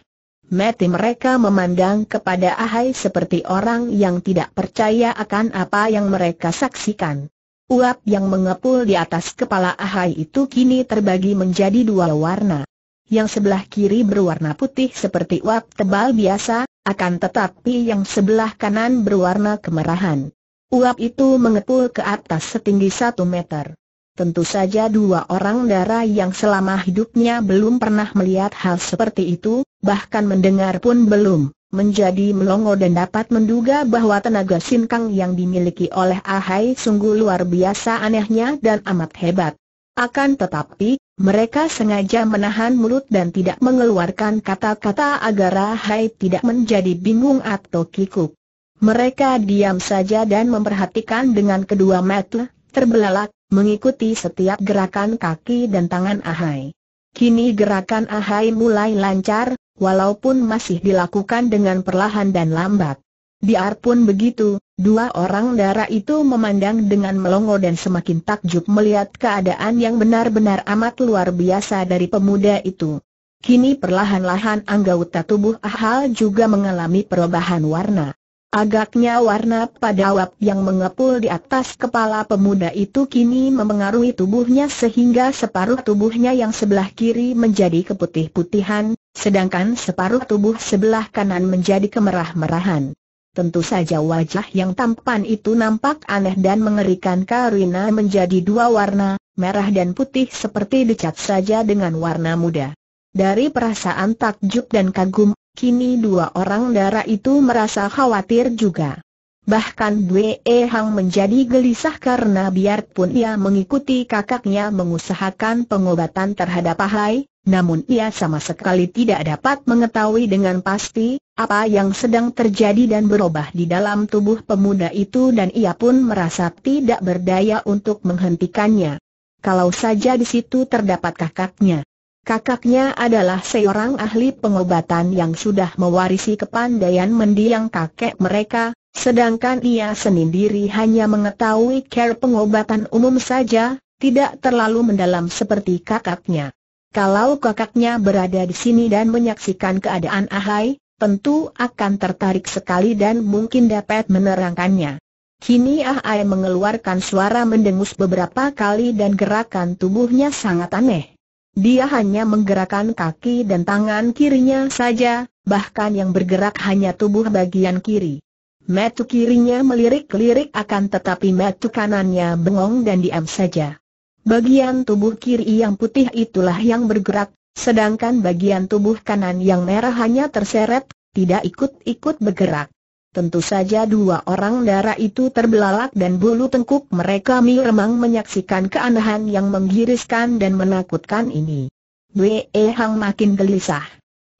Mati mereka memandang kepada Ahai seperti orang yang tidak percaya akan apa yang mereka saksikan. Uap yang mengepul di atas kepala Ahai itu kini terbagi menjadi dua warna. Yang sebelah kiri berwarna putih seperti uap tebal biasa, akan tetapi yang sebelah kanan berwarna kemerahan. Uap itu mengepul ke atas setinggi satu meter. Tentu saja dua orang darah yang selama hidupnya belum pernah melihat hal seperti itu, bahkan mendengar pun belum, menjadi melongo dan dapat menduga bahwa tenaga sinkang yang dimiliki oleh Ahai sungguh luar biasa anehnya dan amat hebat. Akan tetapi, mereka sengaja menahan mulut dan tidak mengeluarkan kata-kata agar Ahai tidak menjadi bingung atau kikuk. Mereka diam saja dan memperhatikan dengan kedua mata terbelalak, mengikuti setiap gerakan kaki dan tangan Ahai. Kini gerakan Ahai mulai lancar, walaupun masih dilakukan dengan perlahan dan lambat. Biarpun begitu, dua orang darah itu memandang dengan melongo dan semakin takjub melihat keadaan yang benar-benar amat luar biasa dari pemuda itu. Kini perlahan-lahan anggota tubuh Ahal juga mengalami perubahan warna. Agaknya warna pada awap yang mengepul di atas kepala pemuda itu kini memengaruhi tubuhnya sehingga separuh tubuhnya yang sebelah kiri menjadi keputih-putihan, sedangkan separuh tubuh sebelah kanan menjadi kemerah-merahan. Tentu saja wajah yang tampan itu nampak aneh dan mengerikan karena menjadi dua warna, merah dan putih seperti dicat saja dengan warna muda. Dari perasaan takjub dan kagum, Kini dua orang darah itu merasa khawatir juga. Bahkan Bwe Hang menjadi gelisah karena biarpun ia mengikuti kakaknya mengusahakan pengobatan terhadap Ahai, namun ia sama sekali tidak dapat mengetahui dengan pasti apa yang sedang terjadi dan berubah di dalam tubuh pemuda itu dan ia pun merasa tidak berdaya untuk menghentikannya. Kalau saja di situ terdapat kakaknya. Kakaknya adalah seorang ahli pengobatan yang sudah mewarisi kepandaian mendiang kakek mereka, sedangkan ia sendiri hanya mengetahui care pengobatan umum saja, tidak terlalu mendalam seperti kakaknya. Kalau kakaknya berada di sini dan menyaksikan keadaan Ahai, tentu akan tertarik sekali dan mungkin dapat menerangkannya. Kini Ahai mengeluarkan suara mendengus beberapa kali dan gerakan tubuhnya sangat aneh. Dia hanya menggerakkan kaki dan tangan kirinya saja, bahkan yang bergerak hanya tubuh bagian kiri. Metu kirinya melirik-lirik akan tetapi metu kanannya bengong dan diam saja. Bagian tubuh kiri yang putih itulah yang bergerak, sedangkan bagian tubuh kanan yang merah hanya terseret, tidak ikut-ikut bergerak. Tentu saja dua orang darah itu terbelalak dan bulu tengkuk mereka miremang menyaksikan keanehan yang menggiriskan dan menakutkan ini. Wee Hang makin gelisah.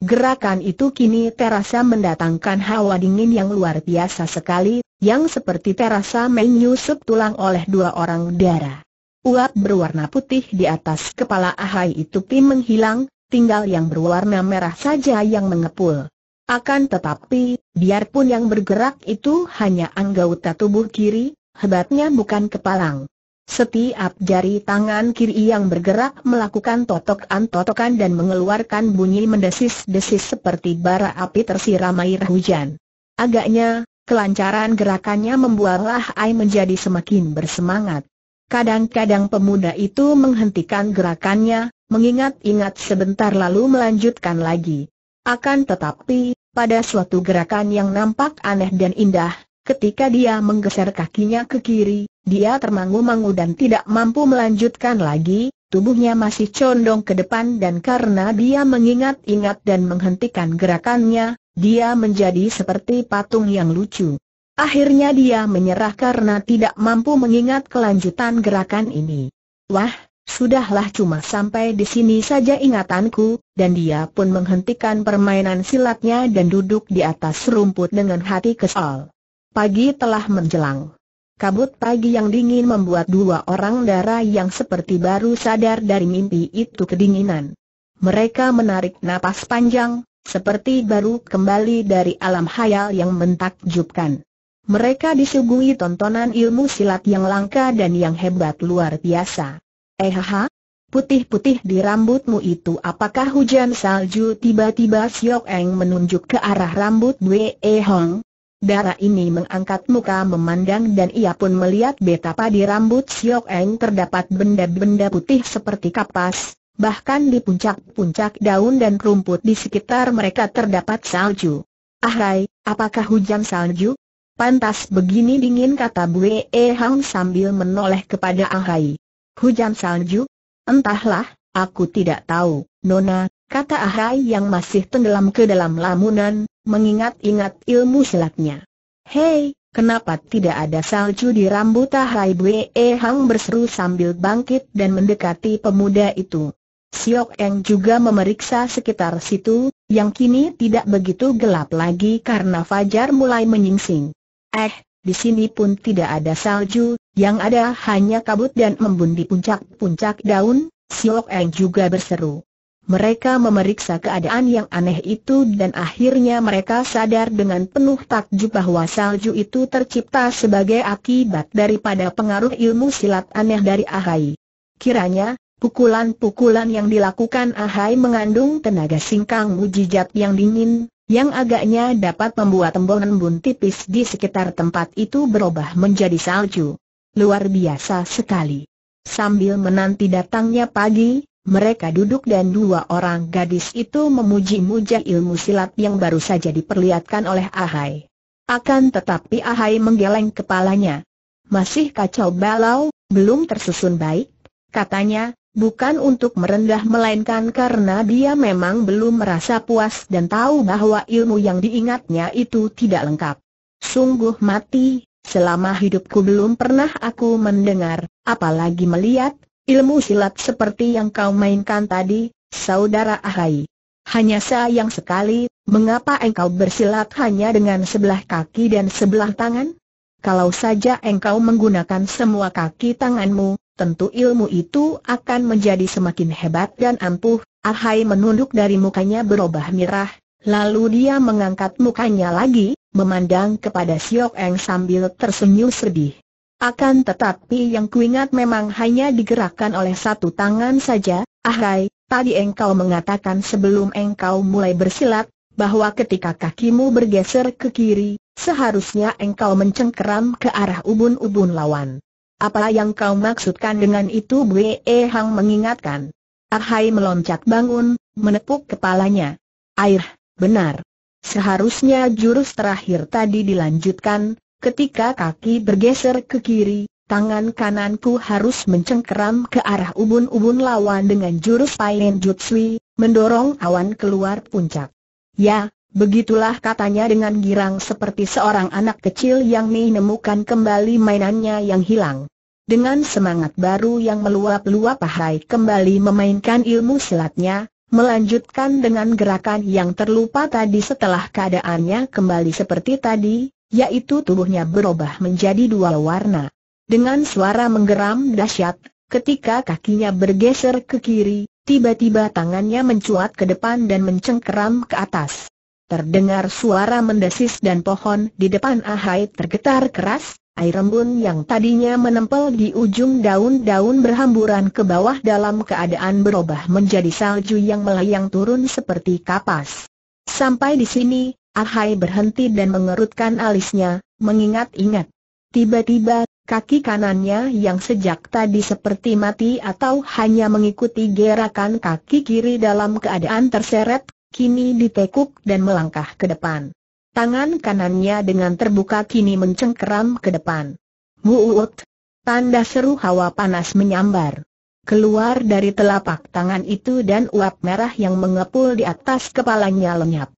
Gerakan itu kini terasa mendatangkan hawa dingin yang luar biasa sekali, yang seperti terasa menyusup tulang oleh dua orang darah. Uap berwarna putih di atas kepala Ahai itu pun menghilang, tinggal yang berwarna merah saja yang mengepul. Akan tetapi, biarpun yang bergerak itu hanya anggota tubuh kiri, hebatnya bukan kepalang. Setiap jari tangan kiri yang bergerak melakukan totokan-totokan dan mengeluarkan bunyi mendesis-desis seperti bara api tersiram air hujan. Agaknya, kelancaran gerakannya membuatlah Ai menjadi semakin bersemangat. Kadang-kadang pemuda itu menghentikan gerakannya, mengingat-ingat sebentar lalu melanjutkan lagi. Akan tetapi, pada suatu gerakan yang nampak aneh dan indah, ketika dia menggeser kakinya ke kiri, dia termangu-mangu dan tidak mampu melanjutkan lagi, tubuhnya masih condong ke depan dan karena dia mengingat-ingat dan menghentikan gerakannya, dia menjadi seperti patung yang lucu. Akhirnya dia menyerah karena tidak mampu mengingat kelanjutan gerakan ini. Wah, Sudahlah cuma sampai di sini saja ingatanku, dan dia pun menghentikan permainan silatnya dan duduk di atas rumput dengan hati kesal. Pagi telah menjelang. Kabut pagi yang dingin membuat dua orang darah yang seperti baru sadar dari mimpi itu kedinginan. Mereka menarik napas panjang, seperti baru kembali dari alam hayal yang mentakjubkan. Mereka disuguhi tontonan ilmu silat yang langka dan yang hebat luar biasa. Ehaha, eh, putih-putih di rambutmu itu apakah hujan salju tiba-tiba Siok Eng menunjuk ke arah rambut Wei e Hong? Darah ini mengangkat muka memandang dan ia pun melihat betapa di rambut Siok Eng terdapat benda-benda putih seperti kapas, bahkan di puncak-puncak daun dan rumput di sekitar mereka terdapat salju. Ahrai, apakah hujan salju? Pantas begini dingin kata Wee e Hong sambil menoleh kepada Ahrai. Hujan salju? Entahlah, aku tidak tahu, Nona, kata Ahai yang masih tenggelam ke dalam lamunan, mengingat-ingat ilmu silatnya. Hei, kenapa tidak ada salju di rambut Ahai Bwee Hang berseru sambil bangkit dan mendekati pemuda itu. Siok Eng juga memeriksa sekitar situ, yang kini tidak begitu gelap lagi karena fajar mulai menyingsing. Eh, di sini pun tidak ada salju, yang ada hanya kabut dan embun di puncak-puncak daun, Siok Eng juga berseru. Mereka memeriksa keadaan yang aneh itu dan akhirnya mereka sadar dengan penuh takjub bahwa salju itu tercipta sebagai akibat daripada pengaruh ilmu silat aneh dari Ahai. Kiranya, pukulan-pukulan yang dilakukan Ahai mengandung tenaga singkang mujizat yang dingin, yang agaknya dapat membuat embun-embun tipis di sekitar tempat itu berubah menjadi salju. Luar biasa sekali. Sambil menanti datangnya pagi, mereka duduk dan dua orang gadis itu memuji-muja ilmu silat yang baru saja diperlihatkan oleh Ahai. Akan tetapi Ahai menggeleng kepalanya. Masih kacau balau, belum tersusun baik, katanya, bukan untuk merendah melainkan karena dia memang belum merasa puas dan tahu bahwa ilmu yang diingatnya itu tidak lengkap. Sungguh mati, selama hidupku belum pernah aku mendengar, apalagi melihat, ilmu silat seperti yang kau mainkan tadi, saudara Ahai. Hanya sayang sekali, mengapa engkau bersilat hanya dengan sebelah kaki dan sebelah tangan? Kalau saja engkau menggunakan semua kaki tanganmu, tentu ilmu itu akan menjadi semakin hebat dan ampuh. Ahai menunduk dari mukanya berubah merah, lalu dia mengangkat mukanya lagi, memandang kepada Siok Eng sambil tersenyum sedih. Akan tetapi yang kuingat memang hanya digerakkan oleh satu tangan saja, Ahai, tadi engkau mengatakan sebelum engkau mulai bersilat, bahwa ketika kakimu bergeser ke kiri, seharusnya engkau mencengkeram ke arah ubun-ubun lawan. Apa yang kau maksudkan dengan itu Bwe Hang mengingatkan. Arhai meloncat bangun, menepuk kepalanya. Air, benar. Seharusnya jurus terakhir tadi dilanjutkan, ketika kaki bergeser ke kiri, tangan kananku harus mencengkeram ke arah ubun-ubun lawan dengan jurus Pain Jutsui, mendorong awan keluar puncak. Ya, Begitulah katanya dengan girang seperti seorang anak kecil yang menemukan kembali mainannya yang hilang. Dengan semangat baru yang meluap-luap Pahai kembali memainkan ilmu silatnya, melanjutkan dengan gerakan yang terlupa tadi setelah keadaannya kembali seperti tadi, yaitu tubuhnya berubah menjadi dua warna. Dengan suara menggeram dahsyat, ketika kakinya bergeser ke kiri, tiba-tiba tangannya mencuat ke depan dan mencengkeram ke atas. Terdengar suara mendesis dan pohon di depan Ahai tergetar keras, air embun yang tadinya menempel di ujung daun-daun berhamburan ke bawah dalam keadaan berubah menjadi salju yang melayang turun seperti kapas. Sampai di sini, Ahai berhenti dan mengerutkan alisnya, mengingat-ingat. Tiba-tiba, kaki kanannya yang sejak tadi seperti mati atau hanya mengikuti gerakan kaki kiri dalam keadaan terseret kini ditekuk dan melangkah ke depan. Tangan kanannya dengan terbuka kini mencengkeram ke depan. Muut! Tanda seru hawa panas menyambar. Keluar dari telapak tangan itu dan uap merah yang mengepul di atas kepalanya lenyap.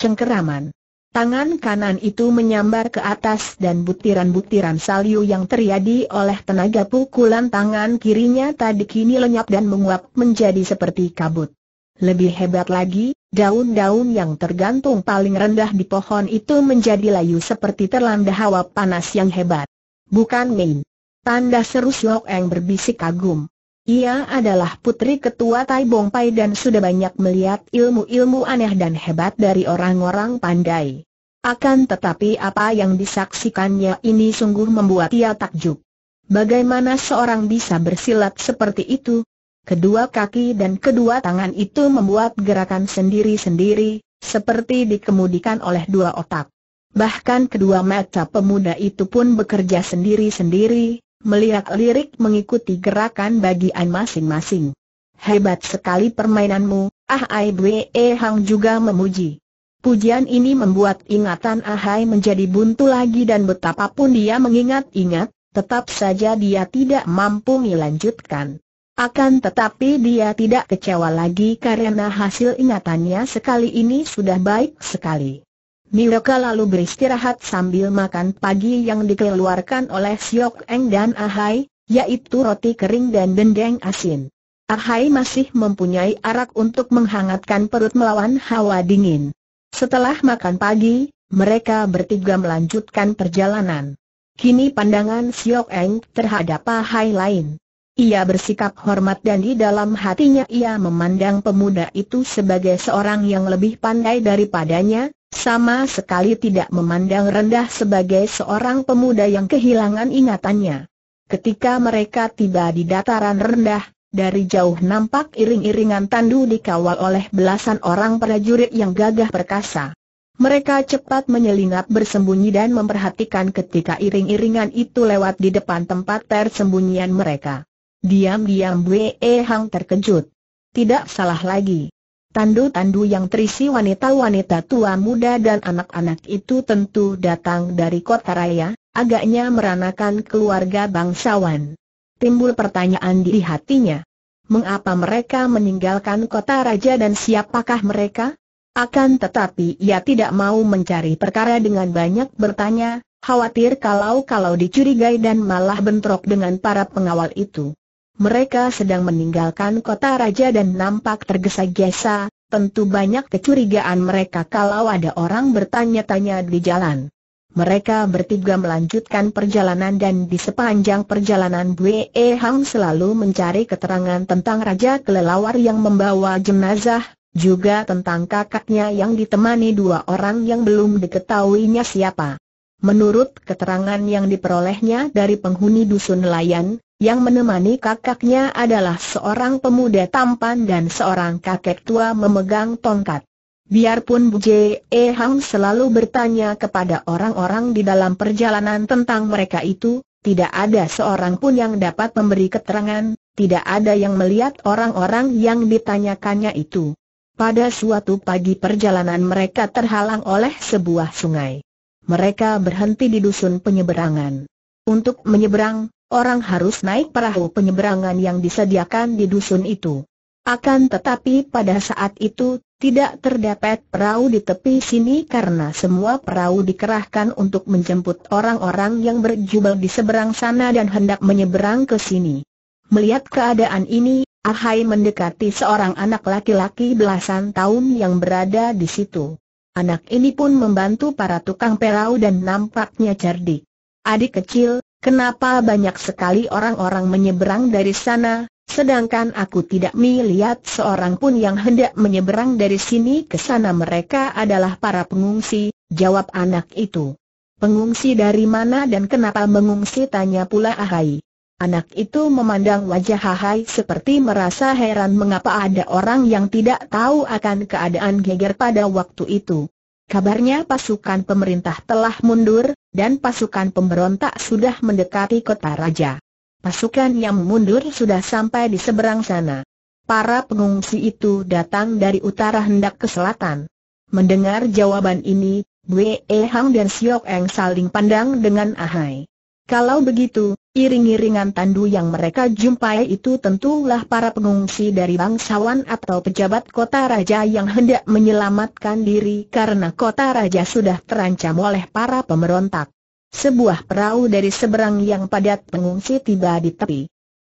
Cengkeraman. Tangan kanan itu menyambar ke atas dan butiran-butiran salju yang terjadi oleh tenaga pukulan tangan kirinya tadi kini lenyap dan menguap menjadi seperti kabut. Lebih hebat lagi, Daun-daun yang tergantung paling rendah di pohon itu menjadi layu seperti terlanda hawa panas yang hebat. Bukan main. Tanda seru Siok Eng berbisik kagum. Ia adalah putri ketua Tai Bong Pai dan sudah banyak melihat ilmu-ilmu aneh dan hebat dari orang-orang pandai. Akan tetapi apa yang disaksikannya ini sungguh membuat ia takjub. Bagaimana seorang bisa bersilat seperti itu? Kedua kaki dan kedua tangan itu membuat gerakan sendiri-sendiri, seperti dikemudikan oleh dua otak. Bahkan kedua mata pemuda itu pun bekerja sendiri-sendiri, melihat lirik mengikuti gerakan bagian masing-masing. Hebat sekali permainanmu, Ah Ai Bwe e Hang juga memuji. Pujian ini membuat ingatan Ahai menjadi buntu lagi dan betapapun dia mengingat-ingat, tetap saja dia tidak mampu melanjutkan. Akan tetapi dia tidak kecewa lagi karena hasil ingatannya sekali ini sudah baik sekali. Miroka lalu beristirahat sambil makan pagi yang dikeluarkan oleh Siok Eng dan Ahai, yaitu roti kering dan dendeng asin. Ahai masih mempunyai arak untuk menghangatkan perut melawan hawa dingin. Setelah makan pagi, mereka bertiga melanjutkan perjalanan. Kini pandangan Siok Eng terhadap Ahai lain. Ia bersikap hormat dan di dalam hatinya ia memandang pemuda itu sebagai seorang yang lebih pandai daripadanya, sama sekali tidak memandang rendah sebagai seorang pemuda yang kehilangan ingatannya. Ketika mereka tiba di dataran rendah, dari jauh nampak iring-iringan tandu dikawal oleh belasan orang prajurit yang gagah perkasa. Mereka cepat menyelinap bersembunyi dan memperhatikan ketika iring-iringan itu lewat di depan tempat tersembunyian mereka. Diam-diam Wee Hang terkejut. Tidak salah lagi. Tandu-tandu yang terisi wanita-wanita tua muda dan anak-anak itu tentu datang dari kota raya, agaknya meranakan keluarga bangsawan. Timbul pertanyaan di hatinya. Mengapa mereka meninggalkan kota raja dan siapakah mereka? Akan tetapi ia tidak mau mencari perkara dengan banyak bertanya, khawatir kalau-kalau dicurigai dan malah bentrok dengan para pengawal itu mereka sedang meninggalkan kota raja dan nampak tergesa-gesa, tentu banyak kecurigaan mereka kalau ada orang bertanya-tanya di jalan. Mereka bertiga melanjutkan perjalanan dan di sepanjang perjalanan Bwe Hang selalu mencari keterangan tentang Raja Kelelawar yang membawa jenazah, juga tentang kakaknya yang ditemani dua orang yang belum diketahuinya siapa. Menurut keterangan yang diperolehnya dari penghuni dusun nelayan, yang menemani kakaknya adalah seorang pemuda tampan dan seorang kakek tua memegang tongkat. Biarpun Bu J. E. Hang selalu bertanya kepada orang-orang di dalam perjalanan tentang mereka itu, tidak ada seorang pun yang dapat memberi keterangan, tidak ada yang melihat orang-orang yang ditanyakannya itu. Pada suatu pagi perjalanan mereka terhalang oleh sebuah sungai. Mereka berhenti di dusun penyeberangan. Untuk menyeberang, Orang harus naik perahu penyeberangan yang disediakan di dusun itu. Akan tetapi pada saat itu, tidak terdapat perahu di tepi sini karena semua perahu dikerahkan untuk menjemput orang-orang yang berjubel di seberang sana dan hendak menyeberang ke sini. Melihat keadaan ini, Ahai mendekati seorang anak laki-laki belasan tahun yang berada di situ. Anak ini pun membantu para tukang perahu dan nampaknya cerdik. Adik kecil, Kenapa banyak sekali orang-orang menyeberang dari sana, sedangkan aku tidak melihat seorang pun yang hendak menyeberang dari sini ke sana mereka adalah para pengungsi, jawab anak itu. Pengungsi dari mana dan kenapa mengungsi tanya pula Ahai. Anak itu memandang wajah Ahai seperti merasa heran mengapa ada orang yang tidak tahu akan keadaan geger pada waktu itu. Kabarnya pasukan pemerintah telah mundur, dan pasukan pemberontak sudah mendekati kota raja. Pasukan yang mundur sudah sampai di seberang sana. Para pengungsi itu datang dari utara hendak ke selatan. Mendengar jawaban ini, Wei Hang dan Siok Eng saling pandang dengan ahai. Kalau begitu, iring-iringan tandu yang mereka jumpai itu tentulah para pengungsi dari bangsawan atau pejabat kota raja yang hendak menyelamatkan diri karena kota raja sudah terancam oleh para pemberontak. Sebuah perahu dari seberang yang padat pengungsi tiba di tepi.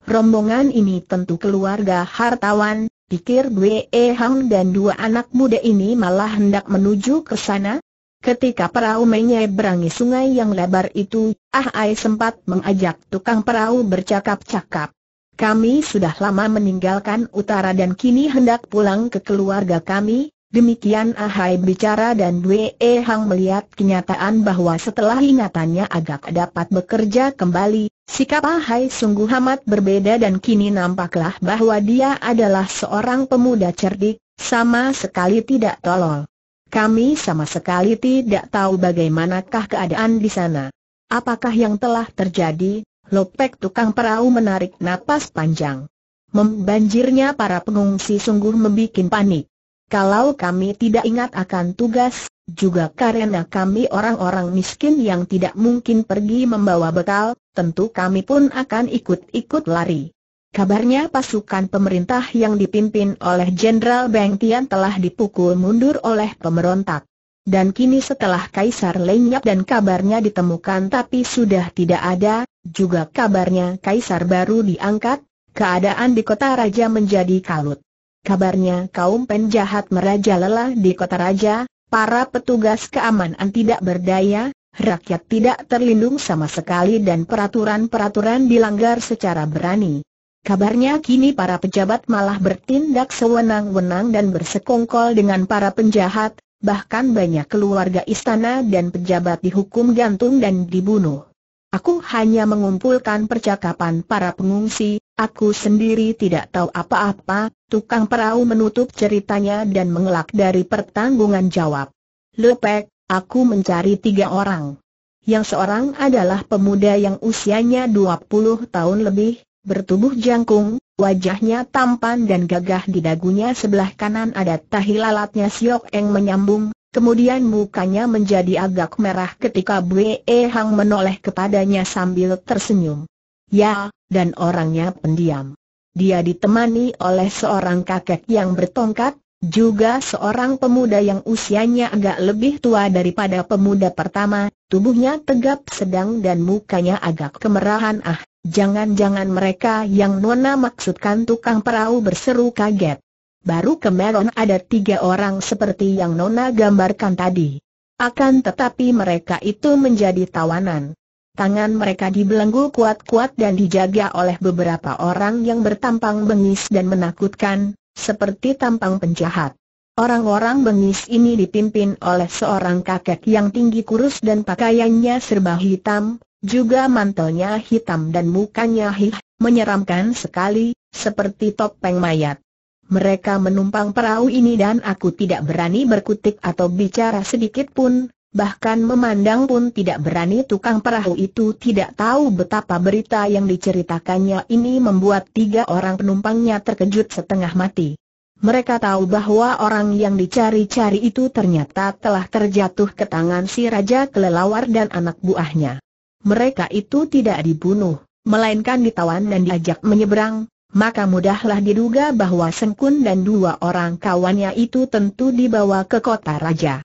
Rombongan ini tentu keluarga hartawan, pikir Bwe Hang dan dua anak muda ini malah hendak menuju ke sana, Ketika perahu menyeberangi sungai yang lebar itu, Ah Ai sempat mengajak tukang perahu bercakap-cakap. Kami sudah lama meninggalkan utara dan kini hendak pulang ke keluarga kami, demikian Ah Ai bicara dan Wei e Hang melihat kenyataan bahwa setelah ingatannya agak dapat bekerja kembali, sikap Ah Ai sungguh amat berbeda dan kini nampaklah bahwa dia adalah seorang pemuda cerdik, sama sekali tidak tolol. Kami sama sekali tidak tahu bagaimanakah keadaan di sana. Apakah yang telah terjadi? Lopek tukang perahu menarik napas panjang. Membanjirnya para pengungsi sungguh membuat panik. Kalau kami tidak ingat akan tugas, juga karena kami orang-orang miskin yang tidak mungkin pergi membawa bekal, tentu kami pun akan ikut-ikut lari. Kabarnya pasukan pemerintah yang dipimpin oleh Jenderal Beng Tian telah dipukul mundur oleh pemberontak. Dan kini setelah Kaisar lenyap dan kabarnya ditemukan tapi sudah tidak ada, juga kabarnya Kaisar baru diangkat, keadaan di kota raja menjadi kalut. Kabarnya kaum penjahat merajalela di kota raja, para petugas keamanan tidak berdaya, rakyat tidak terlindung sama sekali dan peraturan-peraturan dilanggar secara berani. Kabarnya kini para pejabat malah bertindak sewenang-wenang dan bersekongkol dengan para penjahat, bahkan banyak keluarga istana dan pejabat dihukum gantung dan dibunuh. Aku hanya mengumpulkan percakapan para pengungsi, aku sendiri tidak tahu apa-apa, tukang perahu menutup ceritanya dan mengelak dari pertanggungan jawab. Lepek, aku mencari tiga orang. Yang seorang adalah pemuda yang usianya 20 tahun lebih, bertubuh jangkung, wajahnya tampan dan gagah di dagunya sebelah kanan ada tahi lalatnya Siok Eng menyambung, kemudian mukanya menjadi agak merah ketika Bwe Hang menoleh kepadanya sambil tersenyum. Ya, dan orangnya pendiam. Dia ditemani oleh seorang kakek yang bertongkat, juga seorang pemuda yang usianya agak lebih tua daripada pemuda pertama, tubuhnya tegap sedang dan mukanya agak kemerahan ah, jangan-jangan mereka yang Nona maksudkan tukang perahu berseru kaget. Baru kemarin ada tiga orang seperti yang Nona gambarkan tadi. Akan tetapi mereka itu menjadi tawanan. Tangan mereka dibelenggu kuat-kuat dan dijaga oleh beberapa orang yang bertampang bengis dan menakutkan, seperti tampang penjahat. Orang-orang bengis ini dipimpin oleh seorang kakek yang tinggi kurus dan pakaiannya serba hitam, juga mantelnya hitam dan mukanya hih, menyeramkan sekali, seperti topeng mayat. Mereka menumpang perahu ini dan aku tidak berani berkutik atau bicara sedikit pun, bahkan memandang pun tidak berani tukang perahu itu tidak tahu betapa berita yang diceritakannya ini membuat tiga orang penumpangnya terkejut setengah mati. Mereka tahu bahwa orang yang dicari-cari itu ternyata telah terjatuh ke tangan si Raja Kelelawar dan anak buahnya. Mereka itu tidak dibunuh, melainkan ditawan dan diajak menyeberang, maka mudahlah diduga bahwa Sengkun dan dua orang kawannya itu tentu dibawa ke kota raja.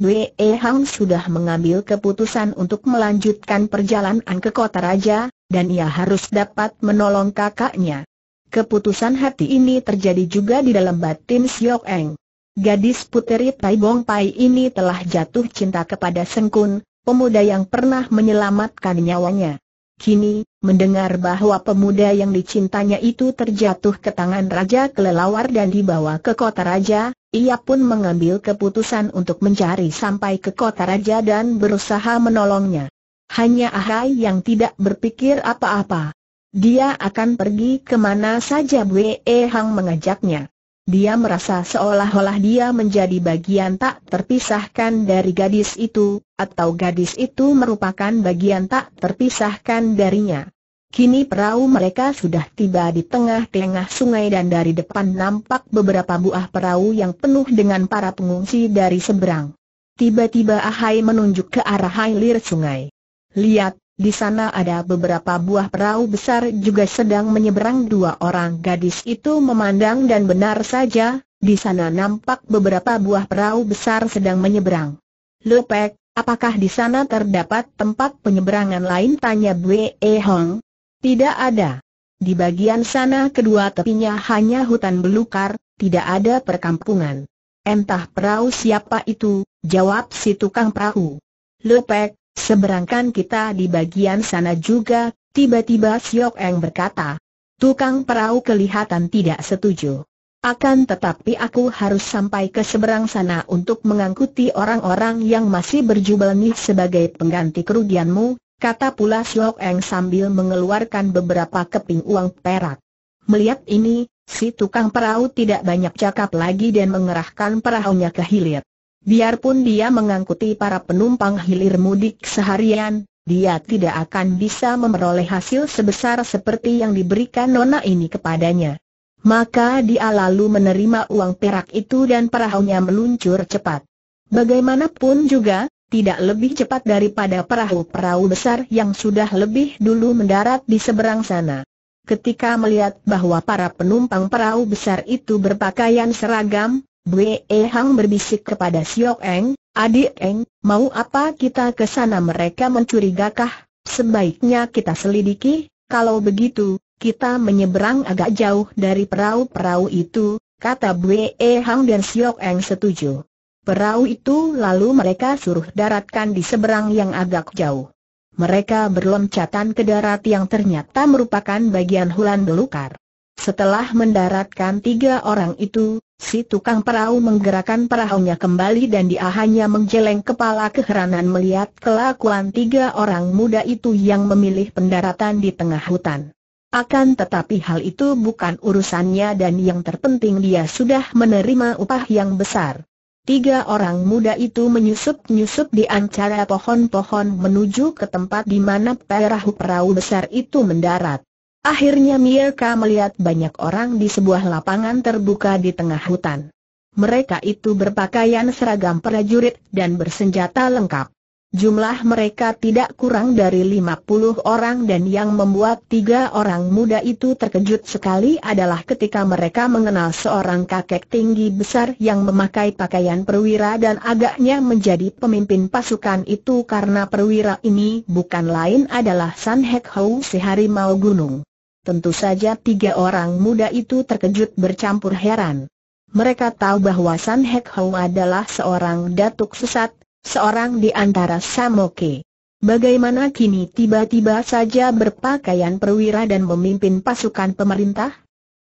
Wei Hang sudah mengambil keputusan untuk melanjutkan perjalanan ke kota raja, dan ia harus dapat menolong kakaknya. Keputusan hati ini terjadi juga di dalam batin Siok Eng. Gadis puteri Tai Bong Pai ini telah jatuh cinta kepada Sengkun, pemuda yang pernah menyelamatkan nyawanya. Kini, Mendengar bahwa pemuda yang dicintanya itu terjatuh ke tangan Raja Kelelawar dan dibawa ke kota Raja, ia pun mengambil keputusan untuk mencari sampai ke kota Raja dan berusaha menolongnya. Hanya Ahai yang tidak berpikir apa-apa. Dia akan pergi kemana saja Bwe Hang mengajaknya. Dia merasa seolah-olah dia menjadi bagian tak terpisahkan dari gadis itu, atau gadis itu merupakan bagian tak terpisahkan darinya. Kini perahu mereka sudah tiba di tengah-tengah sungai dan dari depan nampak beberapa buah perahu yang penuh dengan para pengungsi dari seberang. Tiba-tiba Ahai menunjuk ke arah hilir sungai. Lihat, di sana ada beberapa buah perahu besar juga sedang menyeberang dua orang gadis itu memandang dan benar saja, di sana nampak beberapa buah perahu besar sedang menyeberang. Lopek, apakah di sana terdapat tempat penyeberangan lain? Tanya Bwe Hong. Tidak ada. Di bagian sana kedua tepinya hanya hutan belukar, tidak ada perkampungan. Entah perahu siapa itu, jawab si tukang perahu. Lopek. Seberangkan kita di bagian sana juga, tiba-tiba Siok Eng berkata. Tukang perahu kelihatan tidak setuju. Akan tetapi aku harus sampai ke seberang sana untuk mengangkuti orang-orang yang masih nih sebagai pengganti kerugianmu, kata pula Siok Eng sambil mengeluarkan beberapa keping uang perak. Melihat ini, si tukang perahu tidak banyak cakap lagi dan mengerahkan perahunya ke hilir. Biarpun dia mengangkuti para penumpang hilir mudik seharian, dia tidak akan bisa memperoleh hasil sebesar seperti yang diberikan nona ini kepadanya. Maka dia lalu menerima uang perak itu dan perahunya meluncur cepat. Bagaimanapun juga, tidak lebih cepat daripada perahu-perahu besar yang sudah lebih dulu mendarat di seberang sana. Ketika melihat bahwa para penumpang perahu besar itu berpakaian seragam, Bwe Hang berbisik kepada Siok Eng, adik Eng, mau apa kita ke sana mereka mencurigakah? Sebaiknya kita selidiki, kalau begitu, kita menyeberang agak jauh dari perahu-perahu itu, kata Bwe Hang dan Siok Eng setuju. Perahu itu lalu mereka suruh daratkan di seberang yang agak jauh. Mereka berloncatan ke darat yang ternyata merupakan bagian hulan belukar. Setelah mendaratkan tiga orang itu, si tukang perahu menggerakkan perahunya kembali dan dia hanya menjeleng kepala keheranan melihat kelakuan tiga orang muda itu yang memilih pendaratan di tengah hutan. Akan tetapi hal itu bukan urusannya dan yang terpenting dia sudah menerima upah yang besar. Tiga orang muda itu menyusup-nyusup di antara pohon-pohon menuju ke tempat di mana perahu-perahu besar itu mendarat. Akhirnya Mirka melihat banyak orang di sebuah lapangan terbuka di tengah hutan. Mereka itu berpakaian seragam prajurit dan bersenjata lengkap. Jumlah mereka tidak kurang dari 50 orang dan yang membuat tiga orang muda itu terkejut sekali adalah ketika mereka mengenal seorang kakek tinggi besar yang memakai pakaian perwira dan agaknya menjadi pemimpin pasukan itu karena perwira ini bukan lain adalah San Hek Hou sehari mau gunung. Tentu saja tiga orang muda itu terkejut bercampur heran. Mereka tahu bahwa San Hek Hou adalah seorang datuk sesat, seorang di antara Samoke. Bagaimana kini tiba-tiba saja berpakaian perwira dan memimpin pasukan pemerintah?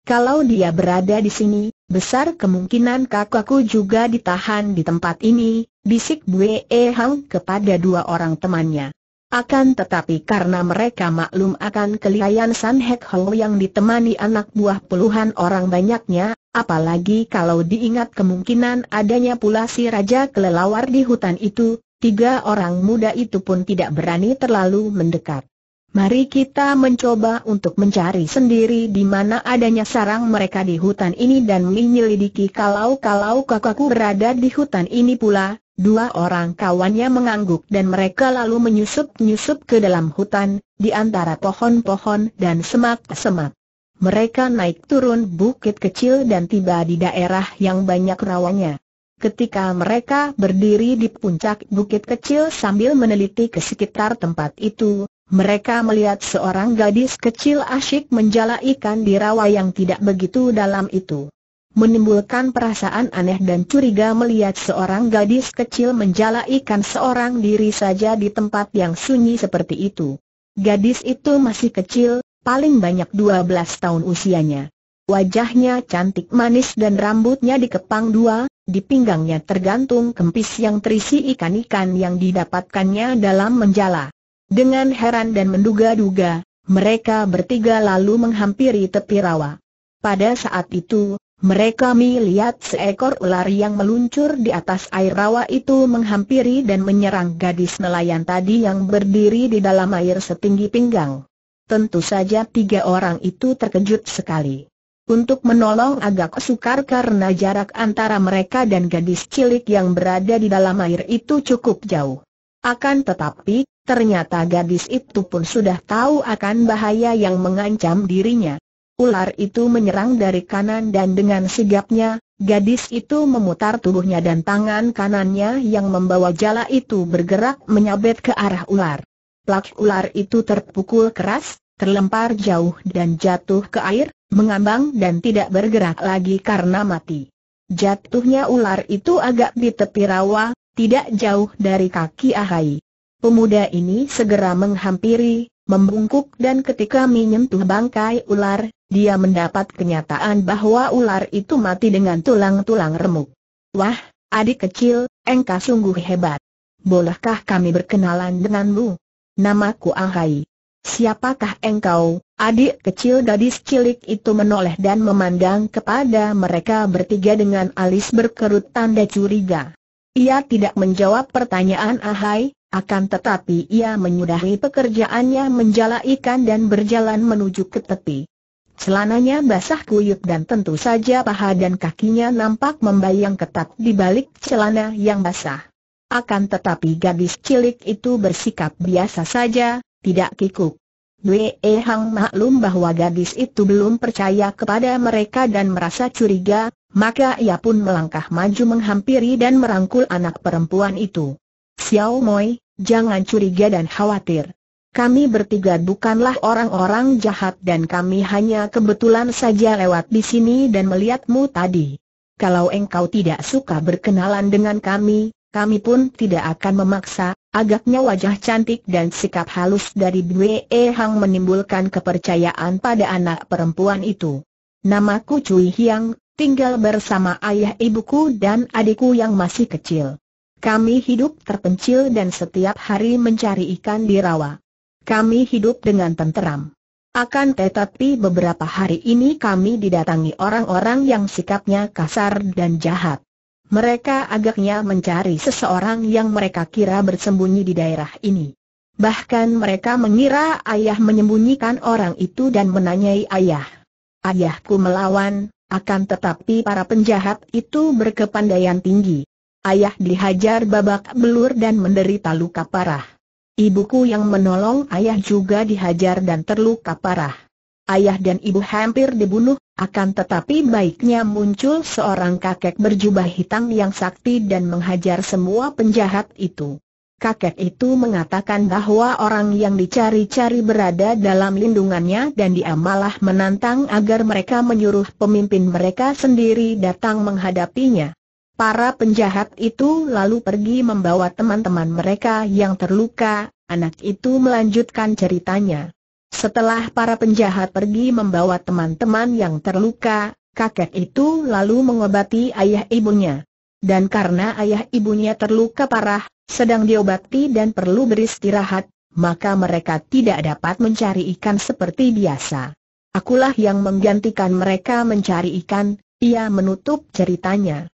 Kalau dia berada di sini, besar kemungkinan kakakku juga ditahan di tempat ini, bisik Bue Hang kepada dua orang temannya. Akan tetapi karena mereka maklum akan kelihayan San Hek Ho yang ditemani anak buah puluhan orang banyaknya, apalagi kalau diingat kemungkinan adanya pula si Raja Kelelawar di hutan itu, tiga orang muda itu pun tidak berani terlalu mendekat. Mari kita mencoba untuk mencari sendiri di mana adanya sarang mereka di hutan ini dan menyelidiki kalau-kalau kakakku berada di hutan ini pula, Dua orang kawannya mengangguk dan mereka lalu menyusup-nyusup ke dalam hutan, di antara pohon-pohon dan semak-semak. Mereka naik turun bukit kecil dan tiba di daerah yang banyak rawanya. Ketika mereka berdiri di puncak bukit kecil sambil meneliti ke sekitar tempat itu, mereka melihat seorang gadis kecil asyik menjala ikan di rawa yang tidak begitu dalam itu menimbulkan perasaan aneh dan curiga melihat seorang gadis kecil menjala ikan seorang diri saja di tempat yang sunyi seperti itu. Gadis itu masih kecil, paling banyak 12 tahun usianya. Wajahnya cantik manis dan rambutnya dikepang dua, di pinggangnya tergantung kempis yang terisi ikan-ikan yang didapatkannya dalam menjala. Dengan heran dan menduga-duga, mereka bertiga lalu menghampiri tepi rawa. Pada saat itu, mereka melihat seekor ular yang meluncur di atas air rawa itu menghampiri dan menyerang gadis nelayan tadi yang berdiri di dalam air setinggi pinggang. Tentu saja tiga orang itu terkejut sekali. Untuk menolong agak sukar karena jarak antara mereka dan gadis cilik yang berada di dalam air itu cukup jauh. Akan tetapi, ternyata gadis itu pun sudah tahu akan bahaya yang mengancam dirinya. Ular itu menyerang dari kanan dan dengan sigapnya, gadis itu memutar tubuhnya dan tangan kanannya yang membawa jala itu bergerak menyabet ke arah ular. Plak ular itu terpukul keras, terlempar jauh dan jatuh ke air, mengambang dan tidak bergerak lagi karena mati. Jatuhnya ular itu agak di tepi rawa, tidak jauh dari kaki Ahai. Pemuda ini segera menghampiri, membungkuk dan ketika menyentuh bangkai ular, dia mendapat kenyataan bahwa ular itu mati dengan tulang-tulang remuk. Wah, adik kecil, engkau sungguh hebat. Bolehkah kami berkenalan denganmu? Namaku Ahai. Siapakah engkau? Adik kecil gadis cilik itu menoleh dan memandang kepada mereka bertiga dengan alis berkerut tanda curiga. Ia tidak menjawab pertanyaan Ahai, akan tetapi ia menyudahi pekerjaannya menjala ikan dan berjalan menuju ke tepi. Celananya basah kuyup dan tentu saja paha dan kakinya nampak membayang ketat di balik celana yang basah. Akan tetapi gadis cilik itu bersikap biasa saja, tidak kikuk. Wei Hang maklum bahwa gadis itu belum percaya kepada mereka dan merasa curiga, maka ia pun melangkah maju menghampiri dan merangkul anak perempuan itu. Xiao Moi, jangan curiga dan khawatir. Kami bertiga bukanlah orang-orang jahat dan kami hanya kebetulan saja lewat di sini dan melihatmu tadi. Kalau engkau tidak suka berkenalan dengan kami, kami pun tidak akan memaksa. Agaknya wajah cantik dan sikap halus dari Bwe Hang menimbulkan kepercayaan pada anak perempuan itu. Namaku Cui Hiang, tinggal bersama ayah ibuku dan adikku yang masih kecil. Kami hidup terpencil dan setiap hari mencari ikan di rawa kami hidup dengan tenteram. Akan tetapi beberapa hari ini kami didatangi orang-orang yang sikapnya kasar dan jahat. Mereka agaknya mencari seseorang yang mereka kira bersembunyi di daerah ini. Bahkan mereka mengira ayah menyembunyikan orang itu dan menanyai ayah. Ayahku melawan, akan tetapi para penjahat itu berkepandaian tinggi. Ayah dihajar babak belur dan menderita luka parah. Ibuku yang menolong ayah juga dihajar dan terluka parah. Ayah dan ibu hampir dibunuh, akan tetapi baiknya muncul seorang kakek berjubah hitam yang sakti dan menghajar semua penjahat itu. Kakek itu mengatakan bahwa orang yang dicari-cari berada dalam lindungannya dan dia malah menantang agar mereka menyuruh pemimpin mereka sendiri datang menghadapinya. Para penjahat itu lalu pergi membawa teman-teman mereka yang terluka, anak itu melanjutkan ceritanya. Setelah para penjahat pergi membawa teman-teman yang terluka, kakek itu lalu mengobati ayah ibunya. Dan karena ayah ibunya terluka parah, sedang diobati dan perlu beristirahat, maka mereka tidak dapat mencari ikan seperti biasa. Akulah yang menggantikan mereka mencari ikan, ia menutup ceritanya.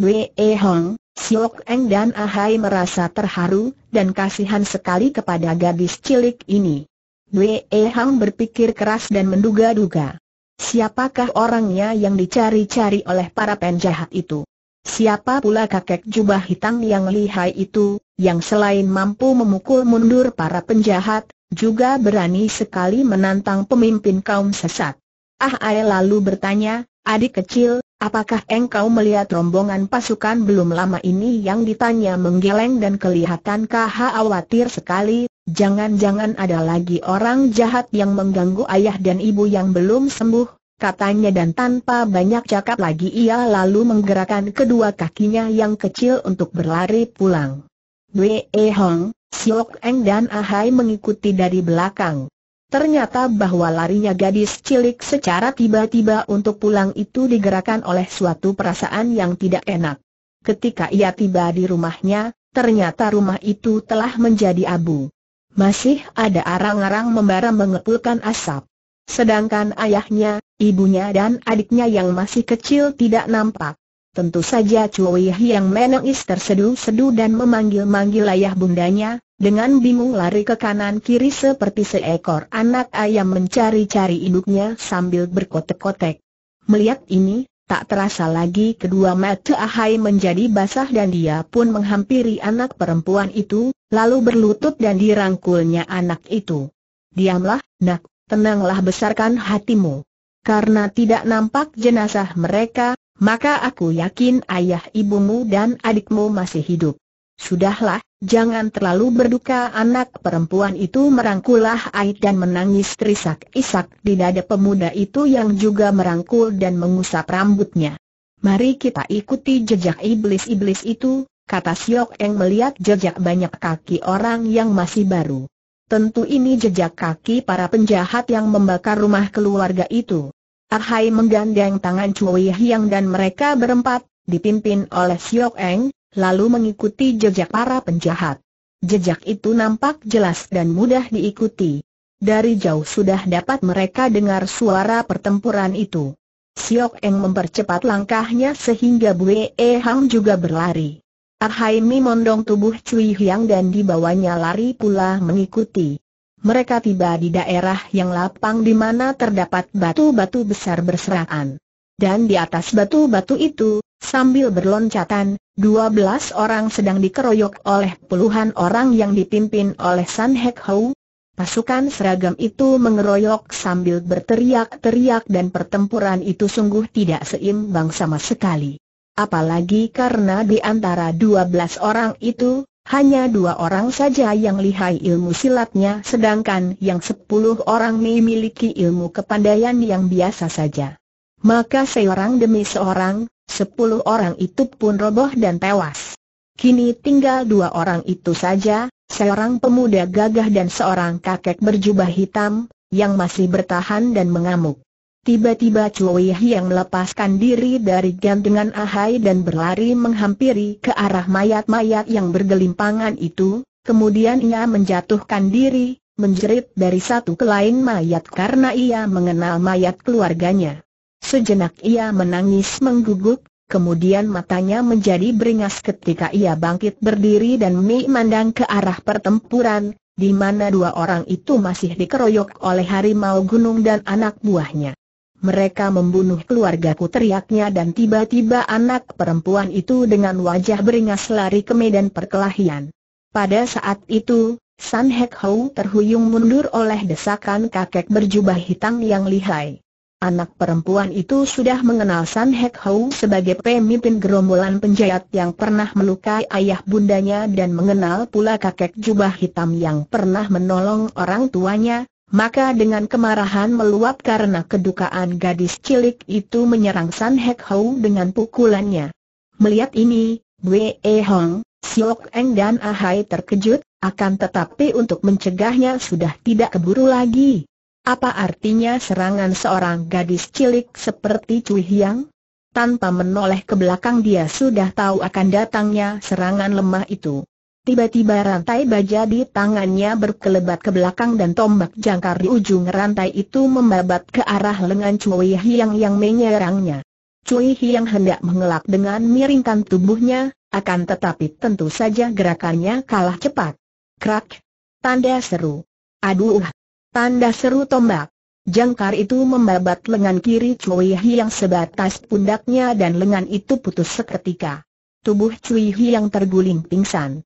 Wee Hong, Siok Eng dan Ahai merasa terharu dan kasihan sekali kepada gadis cilik ini. Wee Hong berpikir keras dan menduga-duga. Siapakah orangnya yang dicari-cari oleh para penjahat itu? Siapa pula kakek jubah hitam yang lihai itu, yang selain mampu memukul mundur para penjahat, juga berani sekali menantang pemimpin kaum sesat? Ahai lalu bertanya, adik kecil, Apakah engkau melihat rombongan pasukan belum lama ini yang ditanya menggeleng dan kelihatan kah khawatir sekali, jangan-jangan ada lagi orang jahat yang mengganggu ayah dan ibu yang belum sembuh, katanya dan tanpa banyak cakap lagi ia lalu menggerakkan kedua kakinya yang kecil untuk berlari pulang. Wei Hong, Siok Eng dan Ahai mengikuti dari belakang. Ternyata bahwa larinya gadis cilik secara tiba-tiba untuk pulang itu digerakkan oleh suatu perasaan yang tidak enak. Ketika ia tiba di rumahnya, ternyata rumah itu telah menjadi abu. Masih ada arang-arang membara mengepulkan asap. Sedangkan ayahnya, ibunya dan adiknya yang masih kecil tidak nampak. Tentu saja Cui yang menangis tersedu-sedu dan memanggil-manggil ayah bundanya, dengan bingung lari ke kanan kiri seperti seekor anak ayam mencari-cari induknya sambil berkotek-kotek. Melihat ini, tak terasa lagi kedua mata Ahai menjadi basah dan dia pun menghampiri anak perempuan itu, lalu berlutut dan dirangkulnya anak itu. Diamlah, nak, tenanglah besarkan hatimu. Karena tidak nampak jenazah mereka, maka aku yakin ayah ibumu dan adikmu masih hidup. Sudahlah, jangan terlalu berduka anak perempuan itu merangkulah Ait dan menangis terisak-isak di dada pemuda itu yang juga merangkul dan mengusap rambutnya. Mari kita ikuti jejak iblis-iblis itu, kata Siok Eng melihat jejak banyak kaki orang yang masih baru. Tentu ini jejak kaki para penjahat yang membakar rumah keluarga itu. Arhai menggandeng tangan Cui Hiang dan mereka berempat, dipimpin oleh Siok Eng, lalu mengikuti jejak para penjahat. Jejak itu nampak jelas dan mudah diikuti. Dari jauh sudah dapat mereka dengar suara pertempuran itu. Siok Eng mempercepat langkahnya sehingga Bue e Hang juga berlari. Arhai mondong tubuh Cui Hiang dan dibawanya lari pula mengikuti mereka tiba di daerah yang lapang di mana terdapat batu-batu besar berserakan. Dan di atas batu-batu itu, sambil berloncatan, dua belas orang sedang dikeroyok oleh puluhan orang yang dipimpin oleh San Hek Hou. Pasukan seragam itu mengeroyok sambil berteriak-teriak dan pertempuran itu sungguh tidak seimbang sama sekali. Apalagi karena di antara dua belas orang itu, hanya dua orang saja yang lihai ilmu silatnya sedangkan yang sepuluh orang memiliki ilmu kepandaian yang biasa saja. Maka seorang demi seorang, sepuluh orang itu pun roboh dan tewas. Kini tinggal dua orang itu saja, seorang pemuda gagah dan seorang kakek berjubah hitam, yang masih bertahan dan mengamuk. Tiba-tiba Cui yang melepaskan diri dari gantungan Ahai dan berlari menghampiri ke arah mayat-mayat yang bergelimpangan itu, kemudian ia menjatuhkan diri, menjerit dari satu ke lain mayat karena ia mengenal mayat keluarganya. Sejenak ia menangis mengguguk, kemudian matanya menjadi beringas ketika ia bangkit berdiri dan memandang ke arah pertempuran, di mana dua orang itu masih dikeroyok oleh harimau gunung dan anak buahnya mereka membunuh keluargaku teriaknya dan tiba-tiba anak perempuan itu dengan wajah beringas lari ke medan perkelahian. Pada saat itu, San Hek Hou terhuyung mundur oleh desakan kakek berjubah hitam yang lihai. Anak perempuan itu sudah mengenal San Hek Hou sebagai pemimpin gerombolan penjahat yang pernah melukai ayah bundanya dan mengenal pula kakek jubah hitam yang pernah menolong orang tuanya, maka dengan kemarahan meluap karena kedukaan gadis cilik itu menyerang San Hek Hou dengan pukulannya. Melihat ini, Wei e Hong, Siok Eng dan Ahai terkejut, akan tetapi untuk mencegahnya sudah tidak keburu lagi. Apa artinya serangan seorang gadis cilik seperti Cui Hiang? Tanpa menoleh ke belakang dia sudah tahu akan datangnya serangan lemah itu. Tiba-tiba rantai baja di tangannya berkelebat ke belakang dan tombak jangkar di ujung rantai itu membabat ke arah lengan Cui Hiang yang menyerangnya. Cui Hiang hendak mengelak dengan miringkan tubuhnya, akan tetapi tentu saja gerakannya kalah cepat. Krak! Tanda seru. Aduh! Tanda seru tombak. Jangkar itu membabat lengan kiri Cui Hiang sebatas pundaknya dan lengan itu putus seketika. Tubuh Cui Hiang terguling pingsan.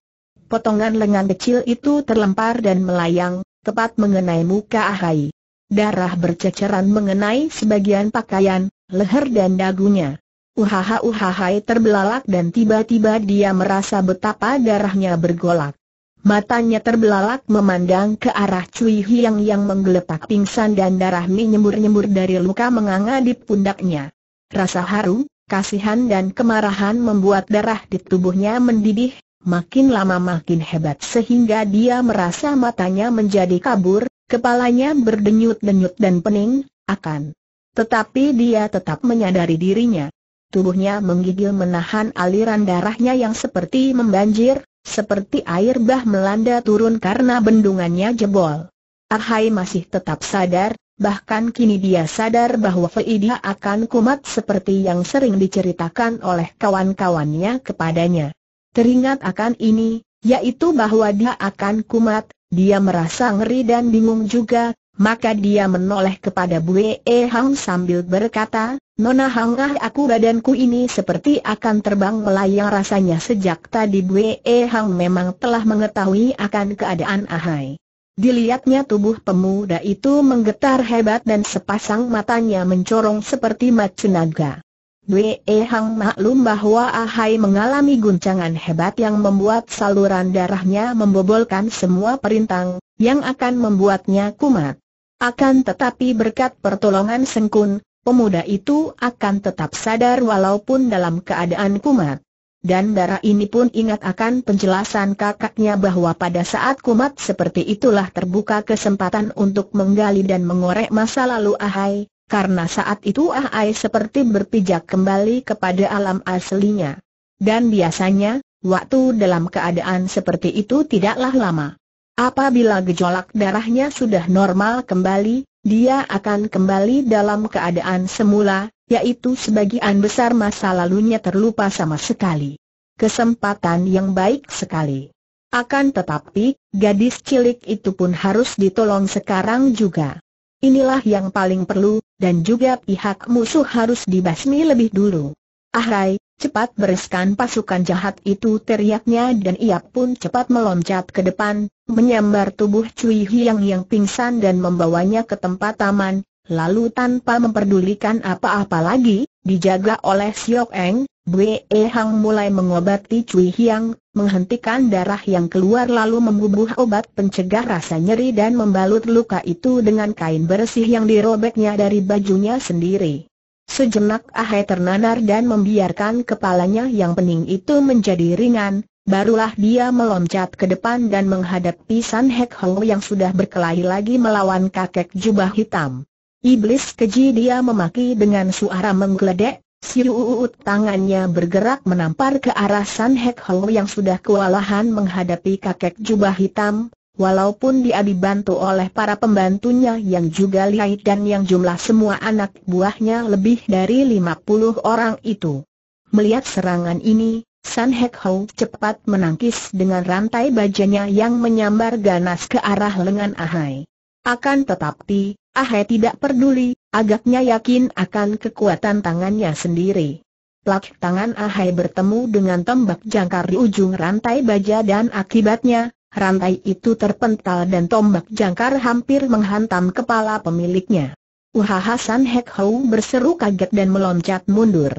Potongan lengan kecil itu terlempar dan melayang, tepat mengenai muka Ahai. Darah berceceran mengenai sebagian pakaian, leher dan dagunya. Uhaha Uhahai terbelalak dan tiba-tiba dia merasa betapa darahnya bergolak. Matanya terbelalak memandang ke arah Cui Hiang yang menggeletak pingsan dan darah mi nyembur-nyembur dari luka menganga di pundaknya. Rasa haru, kasihan dan kemarahan membuat darah di tubuhnya mendidih, makin lama makin hebat sehingga dia merasa matanya menjadi kabur, kepalanya berdenyut-denyut dan pening, akan. Tetapi dia tetap menyadari dirinya. Tubuhnya menggigil menahan aliran darahnya yang seperti membanjir, seperti air bah melanda turun karena bendungannya jebol. Arhai masih tetap sadar, bahkan kini dia sadar bahwa Feidia akan kumat seperti yang sering diceritakan oleh kawan-kawannya kepadanya. Teringat akan ini, yaitu bahwa dia akan kumat, dia merasa ngeri dan bingung juga, maka dia menoleh kepada Bue Hang sambil berkata, Nona Hangah, aku badanku ini seperti akan terbang melayang rasanya sejak tadi Bue Hang memang telah mengetahui akan keadaan Ahai. Dilihatnya tubuh pemuda itu menggetar hebat dan sepasang matanya mencorong seperti macu naga. Bwe Hang maklum bahwa Ahai mengalami guncangan hebat yang membuat saluran darahnya membobolkan semua perintang, yang akan membuatnya kumat. Akan tetapi berkat pertolongan Sengkun, pemuda itu akan tetap sadar walaupun dalam keadaan kumat. Dan darah ini pun ingat akan penjelasan kakaknya bahwa pada saat kumat seperti itulah terbuka kesempatan untuk menggali dan mengorek masa lalu Ahai, karena saat itu Ah Ai seperti berpijak kembali kepada alam aslinya. Dan biasanya, waktu dalam keadaan seperti itu tidaklah lama. Apabila gejolak darahnya sudah normal kembali, dia akan kembali dalam keadaan semula, yaitu sebagian besar masa lalunya terlupa sama sekali. Kesempatan yang baik sekali. Akan tetapi, gadis cilik itu pun harus ditolong sekarang juga. Inilah yang paling perlu, dan juga pihak musuh harus dibasmi lebih dulu. Ahrai, cepat bereskan pasukan jahat itu teriaknya dan ia pun cepat meloncat ke depan, menyambar tubuh Cui Hiang yang pingsan dan membawanya ke tempat taman, lalu tanpa memperdulikan apa-apa lagi, Dijaga oleh Siok Eng, Bwe Hang mulai mengobati Cui Hiang, menghentikan darah yang keluar lalu membubuh obat pencegah rasa nyeri dan membalut luka itu dengan kain bersih yang dirobeknya dari bajunya sendiri. Sejenak Ahai ternanar dan membiarkan kepalanya yang pening itu menjadi ringan, barulah dia meloncat ke depan dan menghadapi San Hek Ho yang sudah berkelahi lagi melawan kakek jubah hitam. Iblis keji dia memaki dengan suara menggeledek, siuut tangannya bergerak menampar ke arah San Hek Ho yang sudah kewalahan menghadapi kakek jubah hitam, walaupun dia dibantu oleh para pembantunya yang juga lihai dan yang jumlah semua anak buahnya lebih dari 50 orang itu. Melihat serangan ini, San Hek Ho cepat menangkis dengan rantai bajanya yang menyambar ganas ke arah lengan Ahai. Akan tetapi, Ahe tidak peduli, agaknya yakin akan kekuatan tangannya sendiri. Plak tangan Ahai bertemu dengan tombak jangkar di ujung rantai baja dan akibatnya, rantai itu terpental dan tombak jangkar hampir menghantam kepala pemiliknya. Uha Hasan Hek Hou berseru kaget dan meloncat mundur.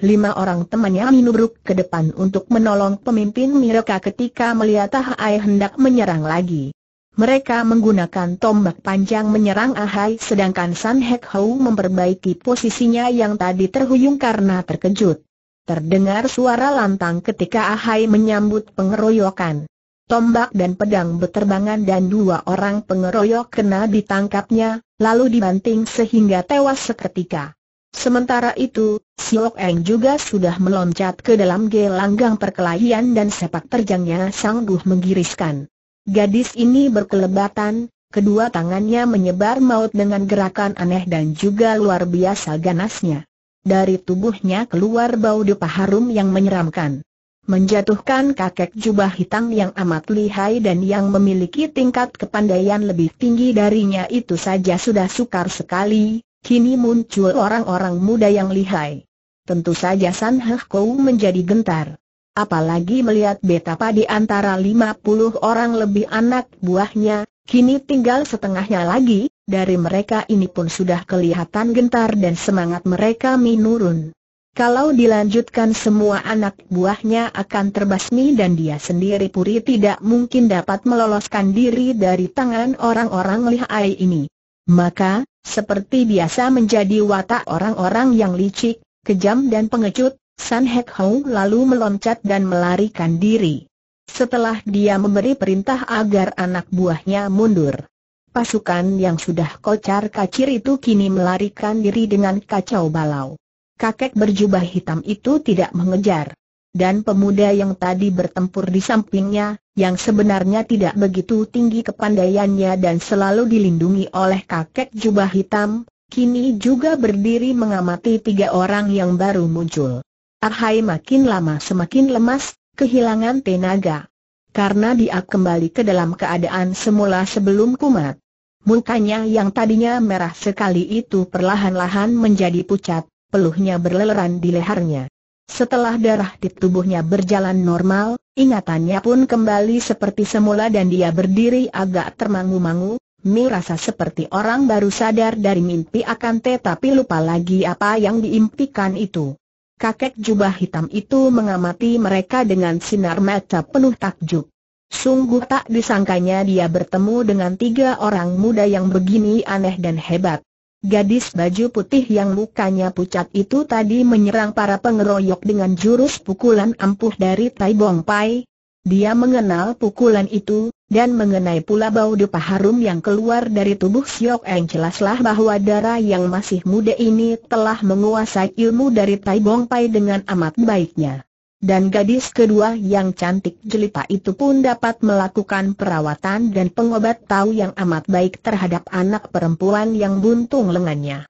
Lima orang temannya menubruk ke depan untuk menolong pemimpin mereka ketika melihat Ahe hendak menyerang lagi. Mereka menggunakan tombak panjang menyerang Ahai sedangkan San Hek Hou memperbaiki posisinya yang tadi terhuyung karena terkejut. Terdengar suara lantang ketika Ahai menyambut pengeroyokan. Tombak dan pedang berterbangan dan dua orang pengeroyok kena ditangkapnya, lalu dibanting sehingga tewas seketika. Sementara itu, Siok Eng juga sudah meloncat ke dalam gelanggang perkelahian dan sepak terjangnya sangguh menggiriskan. Gadis ini berkelebatan, kedua tangannya menyebar maut dengan gerakan aneh dan juga luar biasa ganasnya. Dari tubuhnya keluar bau dupa harum yang menyeramkan. Menjatuhkan kakek jubah hitam yang amat lihai dan yang memiliki tingkat kepandaian lebih tinggi darinya itu saja sudah sukar sekali, kini muncul orang-orang muda yang lihai. Tentu saja San Heh Kou menjadi gentar apalagi melihat betapa di antara 50 orang lebih anak buahnya, kini tinggal setengahnya lagi, dari mereka ini pun sudah kelihatan gentar dan semangat mereka menurun. Kalau dilanjutkan semua anak buahnya akan terbasmi dan dia sendiri puri tidak mungkin dapat meloloskan diri dari tangan orang-orang lihai ini. Maka, seperti biasa menjadi watak orang-orang yang licik, kejam dan pengecut, San Hek Hong lalu meloncat dan melarikan diri. Setelah dia memberi perintah agar anak buahnya mundur. Pasukan yang sudah kocar kacir itu kini melarikan diri dengan kacau balau. Kakek berjubah hitam itu tidak mengejar. Dan pemuda yang tadi bertempur di sampingnya, yang sebenarnya tidak begitu tinggi kepandaiannya dan selalu dilindungi oleh kakek jubah hitam, kini juga berdiri mengamati tiga orang yang baru muncul. Arhai makin lama semakin lemas, kehilangan tenaga. Karena dia kembali ke dalam keadaan semula sebelum kumat. Mukanya yang tadinya merah sekali itu perlahan-lahan menjadi pucat, peluhnya berleleran di lehernya. Setelah darah di tubuhnya berjalan normal, ingatannya pun kembali seperti semula dan dia berdiri agak termangu-mangu, Merasa seperti orang baru sadar dari mimpi akan tetapi lupa lagi apa yang diimpikan itu kakek jubah hitam itu mengamati mereka dengan sinar mata penuh takjub. Sungguh tak disangkanya dia bertemu dengan tiga orang muda yang begini aneh dan hebat. Gadis baju putih yang mukanya pucat itu tadi menyerang para pengeroyok dengan jurus pukulan ampuh dari Tai Bong Pai. Dia mengenal pukulan itu, dan mengenai pula bau dupa harum yang keluar dari tubuh Siok Eng jelaslah bahwa darah yang masih muda ini telah menguasai ilmu dari Tai Bong Pai dengan amat baiknya. Dan gadis kedua yang cantik jelita itu pun dapat melakukan perawatan dan pengobat tahu yang amat baik terhadap anak perempuan yang buntung lengannya.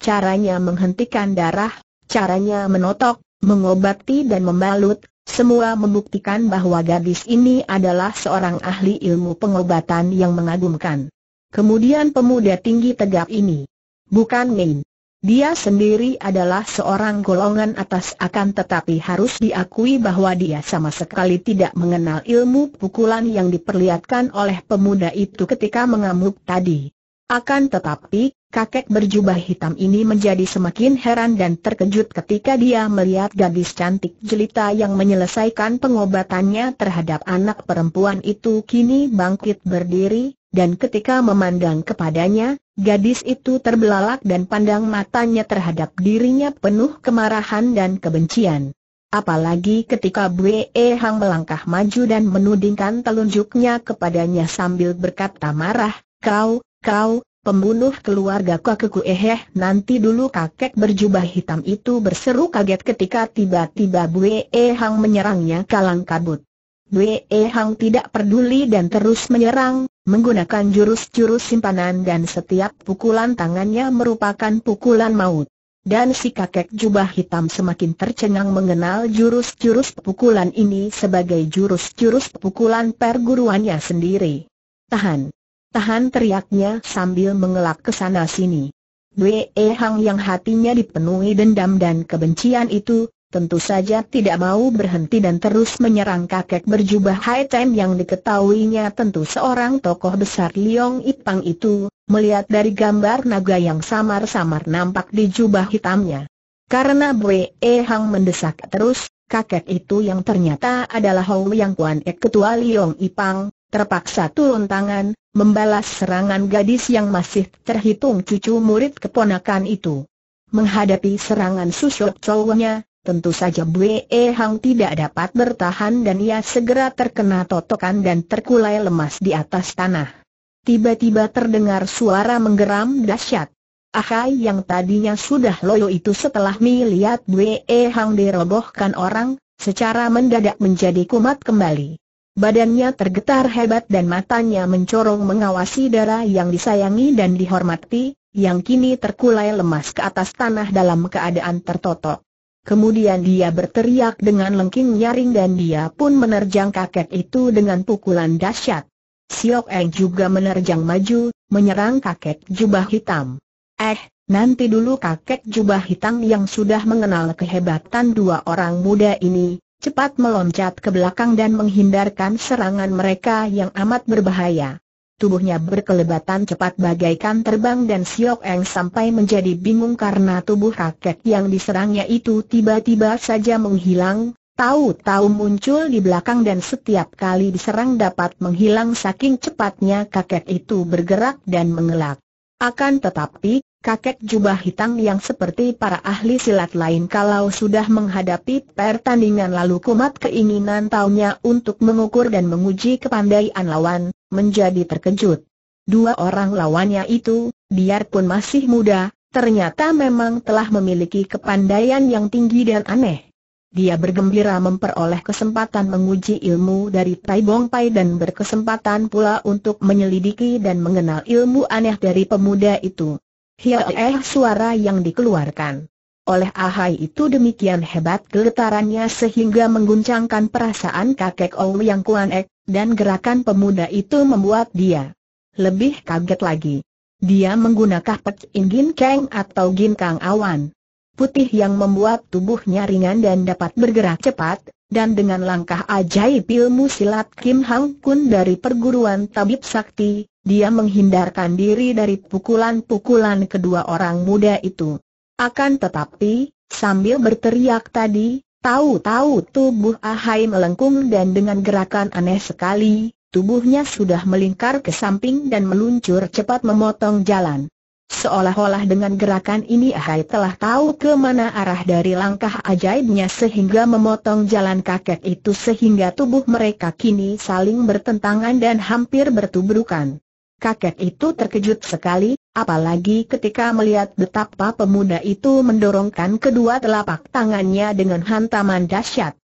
Caranya menghentikan darah, caranya menotok, mengobati dan membalut, semua membuktikan bahwa gadis ini adalah seorang ahli ilmu pengobatan yang mengagumkan. Kemudian pemuda tinggi tegap ini. Bukan main. Dia sendiri adalah seorang golongan atas akan tetapi harus diakui bahwa dia sama sekali tidak mengenal ilmu pukulan yang diperlihatkan oleh pemuda itu ketika mengamuk tadi. Akan tetapi, kakek berjubah hitam ini menjadi semakin heran dan terkejut ketika dia melihat gadis cantik jelita yang menyelesaikan pengobatannya terhadap anak perempuan itu kini bangkit berdiri, dan ketika memandang kepadanya, gadis itu terbelalak dan pandang matanya terhadap dirinya penuh kemarahan dan kebencian. Apalagi ketika E Hang melangkah maju dan menudingkan telunjuknya kepadanya sambil berkata marah, kau, kau, pembunuh keluarga kakekku eheh nanti dulu kakek berjubah hitam itu berseru kaget ketika tiba-tiba Bue Hang menyerangnya kalang kabut. Bue Hang tidak peduli dan terus menyerang, menggunakan jurus-jurus simpanan dan setiap pukulan tangannya merupakan pukulan maut. Dan si kakek jubah hitam semakin tercengang mengenal jurus-jurus pukulan ini sebagai jurus-jurus pukulan perguruannya sendiri. Tahan. Tahan teriaknya sambil mengelak ke sana sini. Wei e Hang yang hatinya dipenuhi dendam dan kebencian itu, tentu saja tidak mau berhenti dan terus menyerang kakek berjubah Hai Tem yang diketahuinya tentu seorang tokoh besar Liong Ipang itu, melihat dari gambar naga yang samar-samar nampak di jubah hitamnya. Karena Wei e Hang mendesak terus, kakek itu yang ternyata adalah Hou Yang Kuan Ek Ketua Liong Ipang, terpaksa turun tangan, membalas serangan gadis yang masih terhitung cucu murid keponakan itu. Menghadapi serangan susuk cowoknya, tentu saja Bwe Hang tidak dapat bertahan dan ia segera terkena totokan dan terkulai lemas di atas tanah. Tiba-tiba terdengar suara menggeram dahsyat. Ahai yang tadinya sudah loyo itu setelah melihat Bwe Hang dirobohkan orang, secara mendadak menjadi kumat kembali. Badannya tergetar hebat dan matanya mencorong mengawasi darah yang disayangi dan dihormati, yang kini terkulai lemas ke atas tanah dalam keadaan tertotok. Kemudian dia berteriak dengan lengking nyaring dan dia pun menerjang kakek itu dengan pukulan dahsyat. Siok Eng juga menerjang maju, menyerang kakek jubah hitam. Eh, nanti dulu kakek jubah hitam yang sudah mengenal kehebatan dua orang muda ini, cepat meloncat ke belakang dan menghindarkan serangan mereka yang amat berbahaya. Tubuhnya berkelebatan cepat bagaikan terbang dan Siok Eng sampai menjadi bingung karena tubuh rakyat yang diserangnya itu tiba-tiba saja menghilang, tahu-tahu muncul di belakang dan setiap kali diserang dapat menghilang saking cepatnya kakek itu bergerak dan mengelak. Akan tetapi, kakek jubah hitam yang seperti para ahli silat lain kalau sudah menghadapi pertandingan lalu kumat keinginan taunya untuk mengukur dan menguji kepandaian lawan, menjadi terkejut. Dua orang lawannya itu, biarpun masih muda, ternyata memang telah memiliki kepandaian yang tinggi dan aneh dia bergembira memperoleh kesempatan menguji ilmu dari Tai Bong Pai dan berkesempatan pula untuk menyelidiki dan mengenal ilmu aneh dari pemuda itu. Hiaeh suara yang dikeluarkan oleh Ahai itu demikian hebat geletarannya sehingga mengguncangkan perasaan kakek Ou yang Kuan Ek, dan gerakan pemuda itu membuat dia lebih kaget lagi. Dia menggunakan Pek Gin Kang atau Gin Kang Awan putih yang membuat tubuhnya ringan dan dapat bergerak cepat, dan dengan langkah ajaib ilmu silat Kim Hang Kun dari perguruan tabib sakti, dia menghindarkan diri dari pukulan-pukulan kedua orang muda itu. Akan tetapi, sambil berteriak tadi, tahu-tahu tubuh Ahai melengkung dan dengan gerakan aneh sekali, tubuhnya sudah melingkar ke samping dan meluncur cepat memotong jalan. Seolah-olah dengan gerakan ini Ahai telah tahu ke mana arah dari langkah ajaibnya sehingga memotong jalan kakek itu sehingga tubuh mereka kini saling bertentangan dan hampir bertubrukan. Kakek itu terkejut sekali, apalagi ketika melihat betapa pemuda itu mendorongkan kedua telapak tangannya dengan hantaman dahsyat.